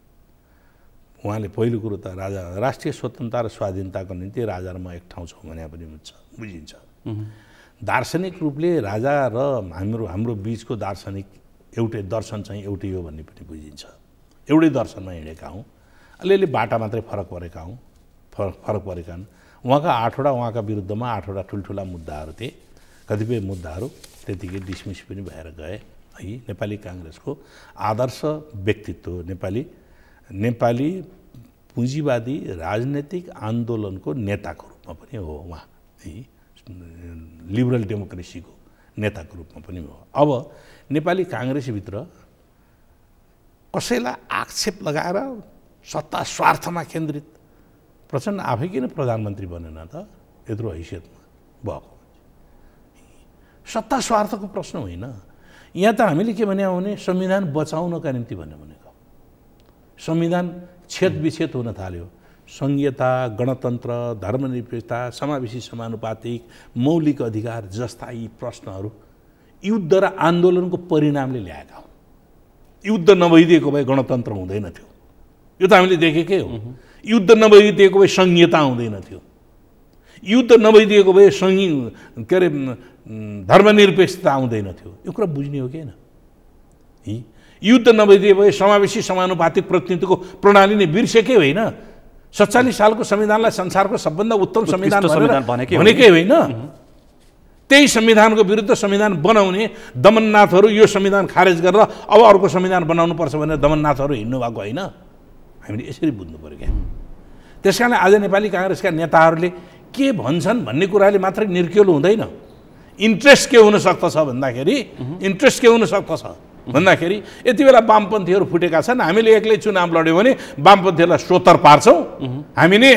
उहाँले पहिलो कुरो त राजा राष्ट्रिय स्वतन्त्रता र स्वाधीनताको निम्ति राजा र म एक ठाउँ छौँ भने पनि हुन्छ बुझिन्छ दार्शनिक रूपले राजा र हाम्रो हाम्रो बिचको दार्शनिक एउटै दर्शन चाहिँ एउटै हो भन्ने पनि बुझिन्छ एउटै दर्शनमा हिँडेका हौँ अलिअलि बाटा मात्रै फरक परेका हौँ फरक फरक परेका हुन् उहाँका आठवटा उहाँका विरुद्धमा आठवटा ठुल्ठुला मुद्दाहरू थिए कतिपय मुद्दाहरू त्यतिकै डिसमिस पनि भएर गए है नेपाली काङ्ग्रेसको आदर्श व्यक्तित्व नेपाली नेपाली पुँजीवादी राजनैतिक आन्दोलनको नेताको रूपमा पनि हो उहाँ है लिबरल डेमोक्रेसीको नेताको रूपमा पनि हो अब नेपाली काङ्ग्रेसभित्र कसैलाई आक्षेप लगाएर सत्ता स्वार्थमा केन्द्रित प्रचण्ड आफै किन प्रधानमन्त्री बनेन त यत्रो हैसियतमा भएको सत्ता स्वार्थको प्रश्न होइन यहाँ त हामीले के भन्यो भने संविधान बचाउनका निम्ति भन्यो भनेको संविधान छेद विच्छेद हुन थाल्यो सङ्घीयता गणतन्त्र धर्मनिरपेक्षता समावेशी समानुपातिक मौलिक अधिकार जस्ता यी प्रश्नहरू युद्ध र आन्दोलनको परिणामले ल्याएका हुन् युद्ध नभइदिएको भए गणतन्त्र हुँदैन थियो यो त हामीले देखेकै हो युद्ध नभइदिएको भए सङ्घीयता हुँदैन थियो युद्ध नभइदिएको भए सङ्घी के अरे धर्मनिरपेक्षता आउँदैन थियो यो कुरा बुझ्ने हो कि होइन युद्ध नभइदिए भए समावेशी समानुपातिक प्रतिनिधित्वको प्रणाली नै बिर्सेकै होइन सत्तालिस सालको संविधानलाई संसारको सबभन्दा उत्तम संविधान भनेकै होइन त्यही संविधानको विरुद्ध संविधान बनाउने दमननाथहरू यो संविधान खारेज गरेर अब अर्को संविधान बनाउनु पर्छ भनेर दमननाथहरू हिँड्नु भएको होइन हामीले यसरी बुझ्नु पऱ्यो क्या त्यस कारणले आज नेपाली काङ्ग्रेसका नेताहरूले के भन्छन् भन्ने कुराले मात्रै निर्क्योल हुँदैन इन्ट्रेस्ट के हुन हुनसक्दछ भन्दाखेरि इन्ट्रेस्ट के हुन हुनसक्दछ भन्दाखेरि यति बेला वामपन्थीहरू फुटेका छन् हामीले एक्लै चुनाव लड्यौँ भने वामपन्थीहरूलाई स्वतर पार्छौँ हामी नै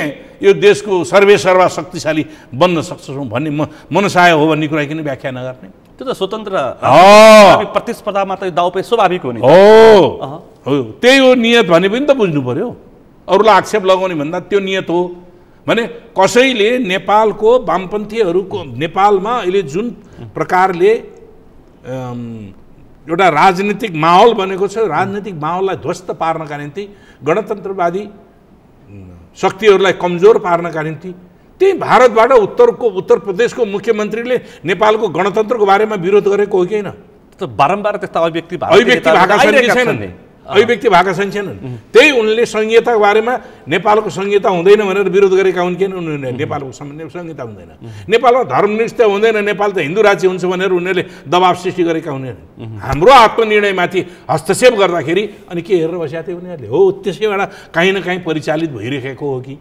यो देशको सर्वेसर्वा शक्तिशाली बन्न सक्छौँ भन्ने म मनसाय हो भन्ने कुरा किन व्याख्या नगर्ने त्यो त स्वतन्त्र प्रतिस्पर्धामा त दाउपे स्वाभाविक हो हुने हो त्यही हो नियत भने पनि त बुझ्नु पऱ्यो अरूलाई आक्षेप लगाउने भन्दा त्यो नियत हो भने कसैले नेपालको वामपन्थीहरूको नेपालमा अहिले जुन प्रकारले एउटा राजनीतिक माहौल बनेको छ राजनीतिक माहौललाई ध्वस्त पार्नका निम्ति गणतन्त्रवादी शक्तिहरूलाई कमजोर पार्नका निम्ति त्यही भारतबाट उत्तरको उत्तर प्रदेशको मुख्यमन्त्रीले नेपालको गणतन्त्रको बारेमा विरोध गरेको हो कि होइन बारम्बार त्यस्ता अभिव्यक्ति अभिव्यक्ति अभिव्यक्ति भएका छन् छैनन् त्यही उनले संहिताको बारेमा नेपालको संहिता हुँदैन भनेर विरोध गरेका हुन् किन उनीहरूले नेपालको संहिता हुँदैन नेपालमा धर्मनिष्ठ हुँदैन नेपाल त हिन्दू राज्य हुन्छ भनेर उनीहरूले दबाव सृष्टि गरेका हुनेहरू हाम्रो आत्मनिर्णयमाथि हस्तक्षेप गर्दाखेरि अनि के हेरेर बसेका थिए उनीहरूले हो त्यसैबाट काहीँ न काहीँ परिचालित भइरहेको हो कि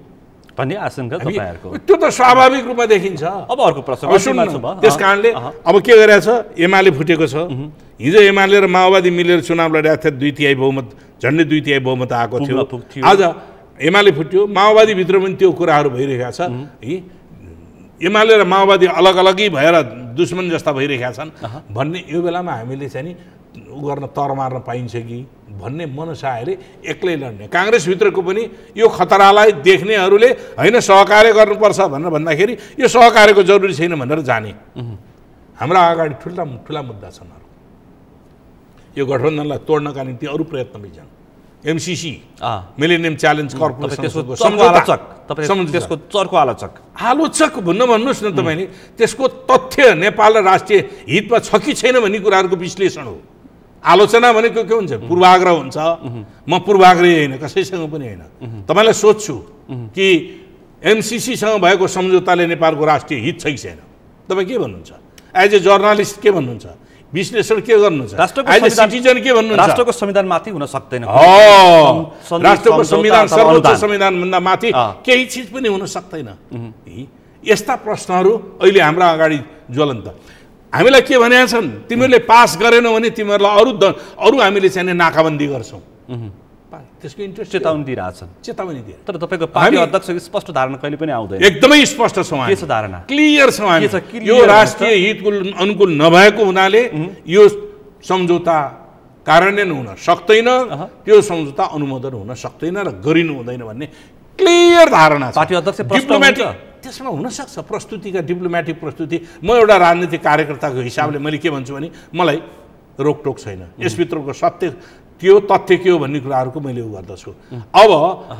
भन्ने आशंका तपाईँहरूको त्यो त स्वाभाविक रूपमा देखिन्छ अब अर्को प्रश्न त्यस कारणले अब के गरेछ एमाले फुटेको छ हिजो एमाले र माओवादी मिलेर चुनाव लडिरहेको थियो दुई तिहाई बहुमत झन्डै दुई तिहाई बहुमत आएको थियो आज एमाले फुट्यो माओवादीभित्र पनि त्यो कुराहरू भइरहेका छ है एमाले र माओवादी अलग अलगै भएर दुश्मन जस्ता भइरहेका छन् भन्ने यो बेलामा हामीले चाहिँ नि ऊ गर्न तर मार्न पाइन्छ कि भन्ने मनसायले एक्लै लड्ने काङ्ग्रेसभित्रको पनि यो खतरालाई देख्नेहरूले होइन सहकार्य गर्नुपर्छ भनेर भन्दाखेरि यो सहकार्यको जरुरी छैन भनेर जाने हाम्रा अगाडि ठुल्ला ठुला मुद्दा छन् यो गठबन्धनलाई तोड्नका निम्ति अरू प्रयत्न vision MCC millennium challenge corporation त्यसको चर्को आलोचक आलोचक भन्न भन्नुहोस् न तपाईँले त्यसको तथ्य नेपाल र राष्ट्रिय हितमा छ कि छैन भन्ने कुराहरूको विश्लेषण हो आलोचना भनेको के हुन्छ पूर्वाग्रह हुन्छ म पूर्वाग्रही होइन कसैसँग पनि होइन तपाईँलाई सोध्छु कि एमसिसीसँग भएको सम्झौताले नेपालको राष्ट्रिय हित छ कि छैन तपाईँ के भन्नुहुन्छ एज ए जर्नालिस्ट के भन्नुहुन्छ विश्लेषण के गर्नु राष्ट्रको सिटिजन के भन्नु राष्ट्रको संविधान माथि हुन सक्दैन राष्ट्रको संविधान सर्वोच्च संविधान भन्दा माथि केही चिज पनि हुन सक्दैन यस्ता प्रश्नहरू अहिले हाम्रा अगाडि ज्वलन्त हामीलाई के भनेका छन् तिमीहरूले पास गरेनौ भने तिमीहरूलाई अरू अरू हामीले चाहिँ नाकाबन्दी गर्छौँ त्यसको इन्ट्रेस्ट चेतावनी दिइरहेछन् चेतावनी दिए तर तपाईँको पार्टी अध्यक्षको स्पष्ट धारणा कहिले पनि आउँदैन एकदमै स्पष्ट छ के छ धारणा क्लियर छ यो राष्ट्रिय हितको अनुकूल नभएको हुनाले यो सम्झौता कार्यान्वयन हुन सक्दैन त्यो सम्झौता अनुमोदन हुन सक्दैन र गरिनु हुँदैन भन्ने क्लियर धारणा पार्टी अध्यक्ष डिप्लोमेटिक त्यसमा हुनसक्छ प्रस्तुतिका डिप्लोमेटिक प्रस्तुति म एउटा राजनीतिक कार्यकर्ताको हिसाबले मैले के भन्छु भने मलाई रोकटोक छैन यसभित्रको सत्य त्यो तथ्य के हो भन्ने कुराहरूको मैले उ गर्दछु अब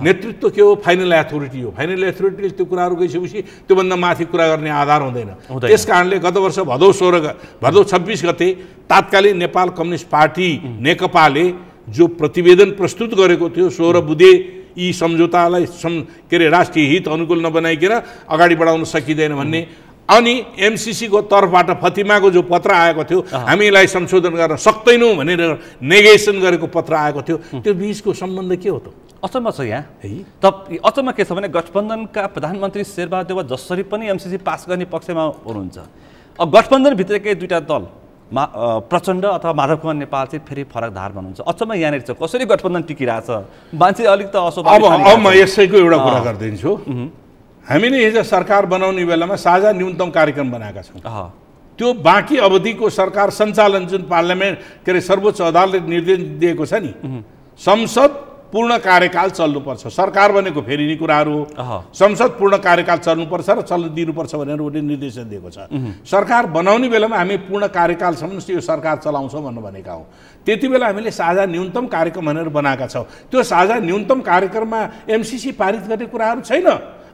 नेतृत्व के हो फाइनल एथोरिटी हो फाइनल एथोरिटीले त्यो कुराहरू गइसकेपछि त्योभन्दा माथि कुरा गर्ने आधार हुँदैन त्यस कारणले गत वर्ष भदौ सोह्र भदौ छब्बिस गते तात्कालीन नेपाल कम्युनिस्ट पार्टी नेकपाले जो प्रतिवेदन प्रस्तुत गरेको थियो सोह्र बुधे यी सम्झौतालाई सम् के अरे राष्ट्रिय हित अनुकूल नबनाइकन अगाडि बढाउन सकिँदैन भन्ने अनि एमसिसीको तर्फबाट फतिमाको जो पत्र आएको थियो हामीलाई संशोधन गर्न सक्दैनौँ भनेर नेगेसन गरेको पत्र आएको थियो त्यो बिचको सम्बन्ध के हो त अचम्म छ यहाँ है त अचम्म के छ भने गठबन्धनका प्रधानमन्त्री शेरबहादेव जसरी पनि एमसिसी पास गर्ने पक्षमा हुनुहुन्छ अब गठबन्धनभित्रकै दुईवटा दल मा प्रचण्ड अथवा माधव कुमार नेपाल चाहिँ फेरि फरक धार भन्नुहुन्छ अचम्म यहाँनिर छ कसरी गठबन्धन टिकिरहेछ मान्छे अलिक त असो अब म यसैको एउटा कुरा गरिदिन्छु हामीले हिजो सरकार बनाउने बेलामा साझा न्यूनतम कार्यक्रम बनाएका छौँ त्यो बाँकी अवधिको सरकार सञ्चालन जुन पार्लियामेन्ट के अरे सर्वोच्च अदालतले निर्देश दिएको छ नि संसद पूर्ण कार्यकाल चल्नुपर्छ सरकार भनेको फेरिने कुराहरू हो संसद पूर्ण कार्यकाल चल्नुपर्छ र चल्न दिनुपर्छ भनेर उसले निर्देशन दिएको छ सरकार बनाउने बेलामा हामी पूर्ण कार्यकालसम्म यो सरकार चलाउँछौँ भन्नु भनेका हौँ त्यति बेला हामीले साझा न्यूनतम कार्यक्रम भनेर बनाएका छौँ त्यो साझा न्यूनतम कार्यक्रममा एमसिसी पारित गर्ने कुराहरू छैन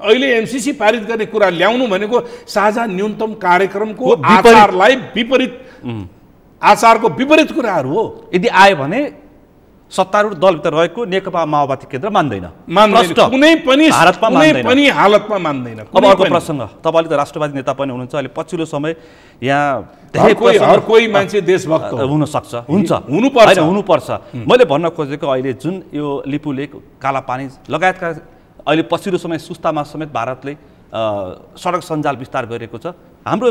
अहिले एमसिसी पारित गर्ने कुरा ल्याउनु भनेको साझा न्यूनतम कार्यक्रमको आचारलाई विपरीत आचारको विपरीत कुराहरू हो यदि आयो भने सत्तारूढ दलभित्र रहेको नेकपा माओवादी केन्द्र मान्दैन कुनै पनि पनि हालतमा मान्दैन अब अर्को प्रसङ्ग तपाईँले त राष्ट्रवादी नेता पनि हुनुहुन्छ अहिले पछिल्लो समय यहाँ हर कोही मान्छे देशभक्त हुनसक्छ हुन्छ हुनुपर्छ हुनुपर्छ मैले भन्न खोजेको अहिले जुन यो लिपुलेक कालापानी लगायतका अहिले पछिल्लो समय सुस्तामा समेत भारतले सडक सञ्जाल विस्तार गरेको छ हाम्रो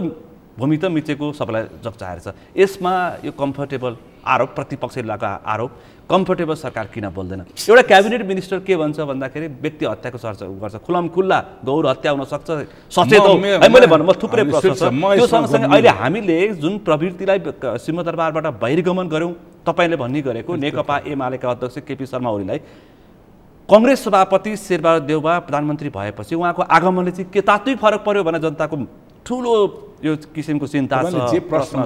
भूमि त मिचेको सबैलाई जग्चाएर छ यसमा यो कम्फर्टेबल आरोप प्रतिपक्षले लगाएको आरोप कम्फर्टेबल सरकार किन बोल्दैन एउटा क्याबिनेट मिनिस्टर के भन्छ भन्दाखेरि व्यक्ति हत्याको चर्चा गर्छ खुलाम खुल्ला गौर हत्या सक्छ सचेत मैले भन्नु म थुप्रै प्रश्न छ त्यो सँगसँगै अहिले हामीले जुन प्रवृत्तिलाई सिंहदरबारबाट बहिर्गमन गऱ्यौँ तपाईँले भन्ने गरेको नेकपा एमालेका अध्यक्ष केपी शर्मा ओलीलाई कङ्ग्रेस सभापति शेरबहादुर देउबा प्रधानमन्त्री भएपछि उहाँको आगमनले चाहिँ के तात्विक फरक पर्यो भने जनताको ठुलो यो किसिमको चिन्ता छ जे प्रश्न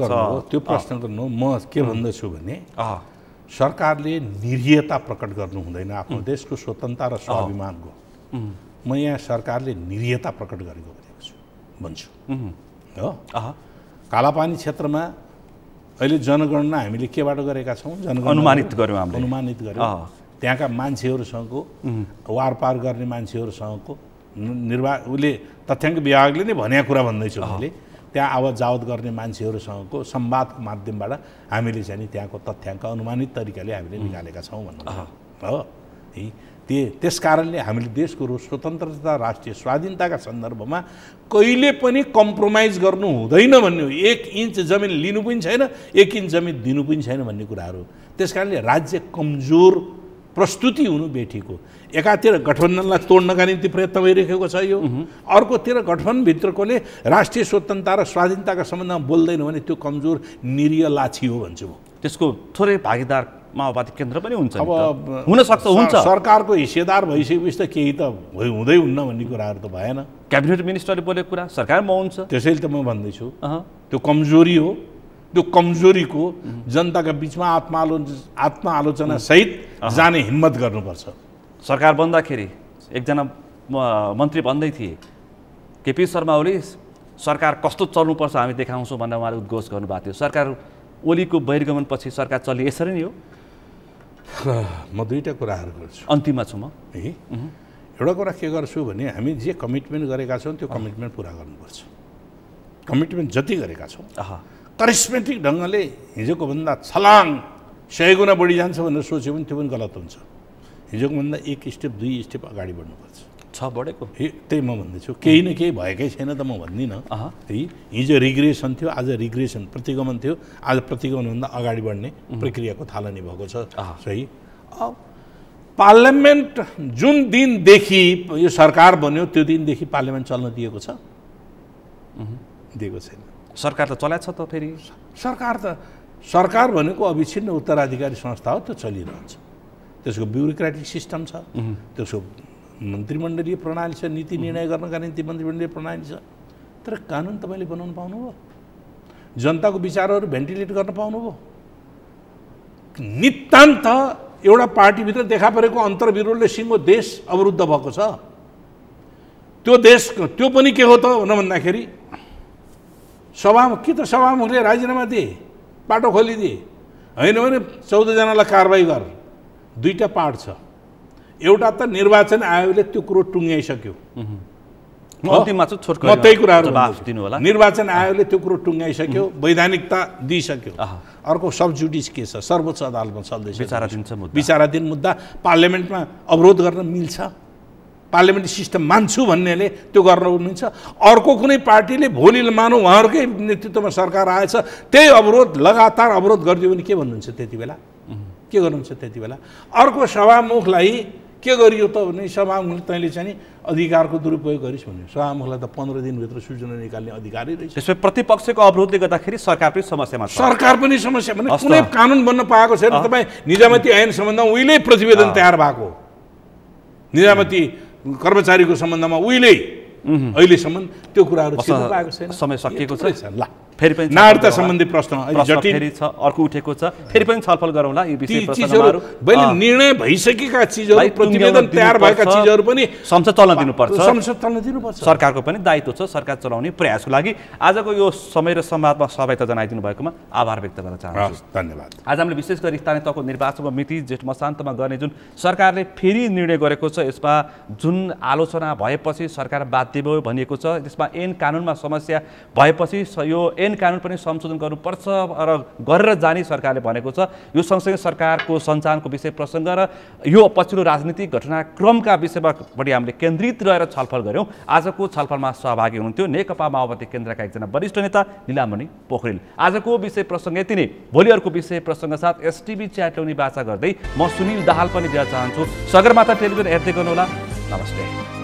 त्यो प्रश्न गर्नु म के भन्दछु भने सरकारले निरीयता प्रकट गर्नु हुँदैन आफ्नो देशको स्वतन्त्रता र स्वाभिमानको म यहाँ सरकारले निरीयता प्रकट गरेको भनेको छु भन्छु हो कालापानी क्षेत्रमा अहिले जनगणना हामीले केबाट गरेका छौँ जनगणना अनुमानित गऱ्यौँ अनुमानित गऱ्यौँ त्यहाँका मान्छेहरूसँगको वारपार गर्ने मान्छेहरूसँगको निर्वा उसले तथ्याङ्क विभागले नै भनेको कुरा भन्दैछु मैले त्यहाँ आवाज जावत गर्ने मान्छेहरूसँगको संवादको माध्यमबाट हामीले चाहिँ नि त्यहाँको तथ्याङ्क अनुमानित तरिकाले हामीले निकालेका छौँ भन्नु हो है त्य त्यस कारणले हामीले देशको स्वतन्त्रता राष्ट्रिय स्वाधीनताका सन्दर्भमा कहिले पनि कम्प्रोमाइज गर्नु हुँदैन भन्ने हो एक इन्च जमिन लिनु पनि छैन एक इन्च जमिन दिनु पनि छैन भन्ने कुराहरू त्यस कारणले राज्य कमजोर प्रस्तुति हुनु बेठीको एकातिर गठबन्धनलाई तोड्नका निम्ति प्रयत्न भइरहेको छ यो अर्कोतिर गठबन्धनभित्रकोले राष्ट्रिय स्वतन्त्रता र स्वाधीनताका सम्बन्धमा बोल्दैन भने त्यो कमजोर निरीय लाछी हो भन्छु म त्यसको थोरै भागीदार माओवादी केन्द्र पनि हुन्छ अब हुन सक्छ हुन्छ सरकारको हिस्सेदार भइसकेपछि त केही त हुँदै हुन्न भन्ने कुराहरू त भएन क्याबिनेट मिनिस्टरले बोलेको कुरा सरकारमा हुन्छ त्यसैले त म भन्दैछु त्यो कमजोरी हो त्यो कमजोरीको जनताका बिचमा आत्मालो आत्मा सहित जाने हिम्मत गर्नुपर्छ सरकार बन्दाखेरि एकजना मन्त्री भन्दै थिए केपी शर्मा ओली सरकार कस्तो चल्नुपर्छ हामी देखाउँछौँ भनेर उहाँले उद्घोष गर्नुभएको थियो सरकार ओलीको बहिर्गमनपछि सरकार चल्ने यसरी नै हो म दुईवटा कुराहरू गर्छु अन्तिममा छु म है एउटा कुरा के गर्छु भने हामी जे कमिटमेन्ट गरेका छौँ त्यो कमिटमेन्ट पुरा गर्नुपर्छ कमिटमेन्ट जति गरेका छौँ करिस्मेटिक ढङ्गले हिजोको भन्दा छलाङ सय गुणा बढी जान्छ भनेर सोच्यो भने त्यो पनि गलत हुन्छ हिजोको भन्दा एक स्टेप दुई स्टेप अगाडि बढ्नुपर्छ छ बढेको त्यही म भन्दैछु केही न केही भएकै छैन त म भन्दिनँ त्यही हिजो रिग्रेसन थियो आज रिग्रेसन प्रतिगमन थियो आज प्रतिगमनभन्दा अगाडि बढ्ने प्रक्रियाको थालनी भएको छ सही अब पार्लियामेन्ट जुन दिनदेखि यो सरकार बन्यो त्यो दिनदेखि पार्लियामेन्ट चल्न दिएको छ दिएको छैन सरकार त चलाएको छ त फेरि सरकार त सरकार भनेको अविच्छिन्न उत्तराधिकारी संस्था हो त्यो चलिरहन्छ त्यसको ब्युरोक्रेटिक सिस्टम छ त्यसको मन्त्रीमण्डलीय प्रणाली छ नीति निर्णय गर्नका निम्ति मन्त्रीमण्डलीय प्रणाली छ तर कानुन तपाईँले बनाउनु पाउनुभयो जनताको विचारहरू भेन्टिलेट गर्न पाउनुभयो नितान्त एउटा पार्टीभित्र देखा परेको अन्तर्विरोधले सिङ्गो देश अवरुद्ध भएको छ त्यो देश त्यो पनि के हो त भन्दाखेरि सभामुख कि त सभामुखले राजीनामा दिए पाटो खोलिदिए होइन भने चौधजनालाई कारवाही गर दुईवटा पार्ट छ एउटा त निर्वाचन आयोगले त्यो कुरो टुङ्ग्याइसक्यो होला निर्वाचन आयोगले त्यो कुरो टुङ्गाइसक्यो वैधानिकता दिइसक्यो अर्को सब जुडिस के छ सर्वोच्च अदालतमा चल्दैछ विचाराधीन मुद्दा पार्लियामेन्टमा अवरोध गर्न मिल्छ पार्लियामेन्ट सिस्टम मान्छु भन्नेले त्यो गर्नु मिल्छ अर्को कुनै पार्टीले भोलि मानौँ उहाँहरूकै नेतृत्वमा सरकार आएछ त्यही अवरोध लगातार अवरोध गरिदियो भने के भन्नुहुन्छ त्यति बेला के गर्नुहुन्छ त्यति बेला अर्को सभामुखलाई के गरियो त भने सभामुखले तैँले चाहिँ अधिकारको दुरुपयोग गरिस् भन्यो सभामुखलाई त पन्ध्र दिनभित्र सूचना निकाल्ने अधिकारै रहेछ त्यसमा प्रतिपक्षको अवरोधले गर्दाखेरि सरकार पनि समस्यामा सरकार पनि समस्या भने कुनै कानुन बन्न पाएको छैन तपाईँ निजामती ऐन सम्बन्धमा उहिले प्रतिवेदन तयार भएको निजामती कर्मचारीको सम्बन्धमा उहिले अहिलेसम्म त्यो कुराहरू छैन समय सकिएको छ ल फेरि पनि नागरिकता सम्बन्धी प्रश्न फेरि छ अर्को उठेको छ फेरि पनि छलफल गरौँला यो विषय मैले निर्णय भइसकेका चिजहरू प्रतिवेदन तयार भएका चिजहरू पनि संसद चल्न दिनुपर्छ संसद चल्न दिनुपर्छ सरकारको पनि दायित्व छ सरकार चलाउने प्रयासको लागि आजको यो समय र संवादमा सहभागिता जनाइदिनु भएकोमा आभार व्यक्त गर्न चाहन्छु धन्यवाद आज हामीले विशेष गरी स्थानीय तहको निर्वाचनको मिति जेठ मशान्तमा गर्ने जुन सरकारले फेरि निर्णय गरेको छ यसमा जुन आलोचना भएपछि सरकार बाध्य भयो भनिएको छ त्यसमा ऐन कानुनमा समस्या भएपछि यो ऐन कानुन पनि संशोधन गर्नुपर्छ र गरेर जाने सरकारले भनेको छ यो सँगसँगै सरकारको सञ्चालनको विषय प्रसङ्ग र यो पछिल्लो राजनीतिक घटनाक्रमका विषयमा बढी हामीले केन्द्रित रहेर छलफल गऱ्यौँ आजको छलफलमा सहभागी हुनुहुन्थ्यो नेकपा माओवादी केन्द्रका एकजना वरिष्ठ नेता निलामणि पोखरेल आजको विषय प्रसङ्ग यति नै भोलि अर्को विषय प्रसङ्ग साथ एसटिभी च्याटौनी बाचा गर्दै म सुनिल दाहाल पनि दिन चाहन्छु सगरमाथा टेलिभिजन हेर्दै गर्नुहोला नमस्ते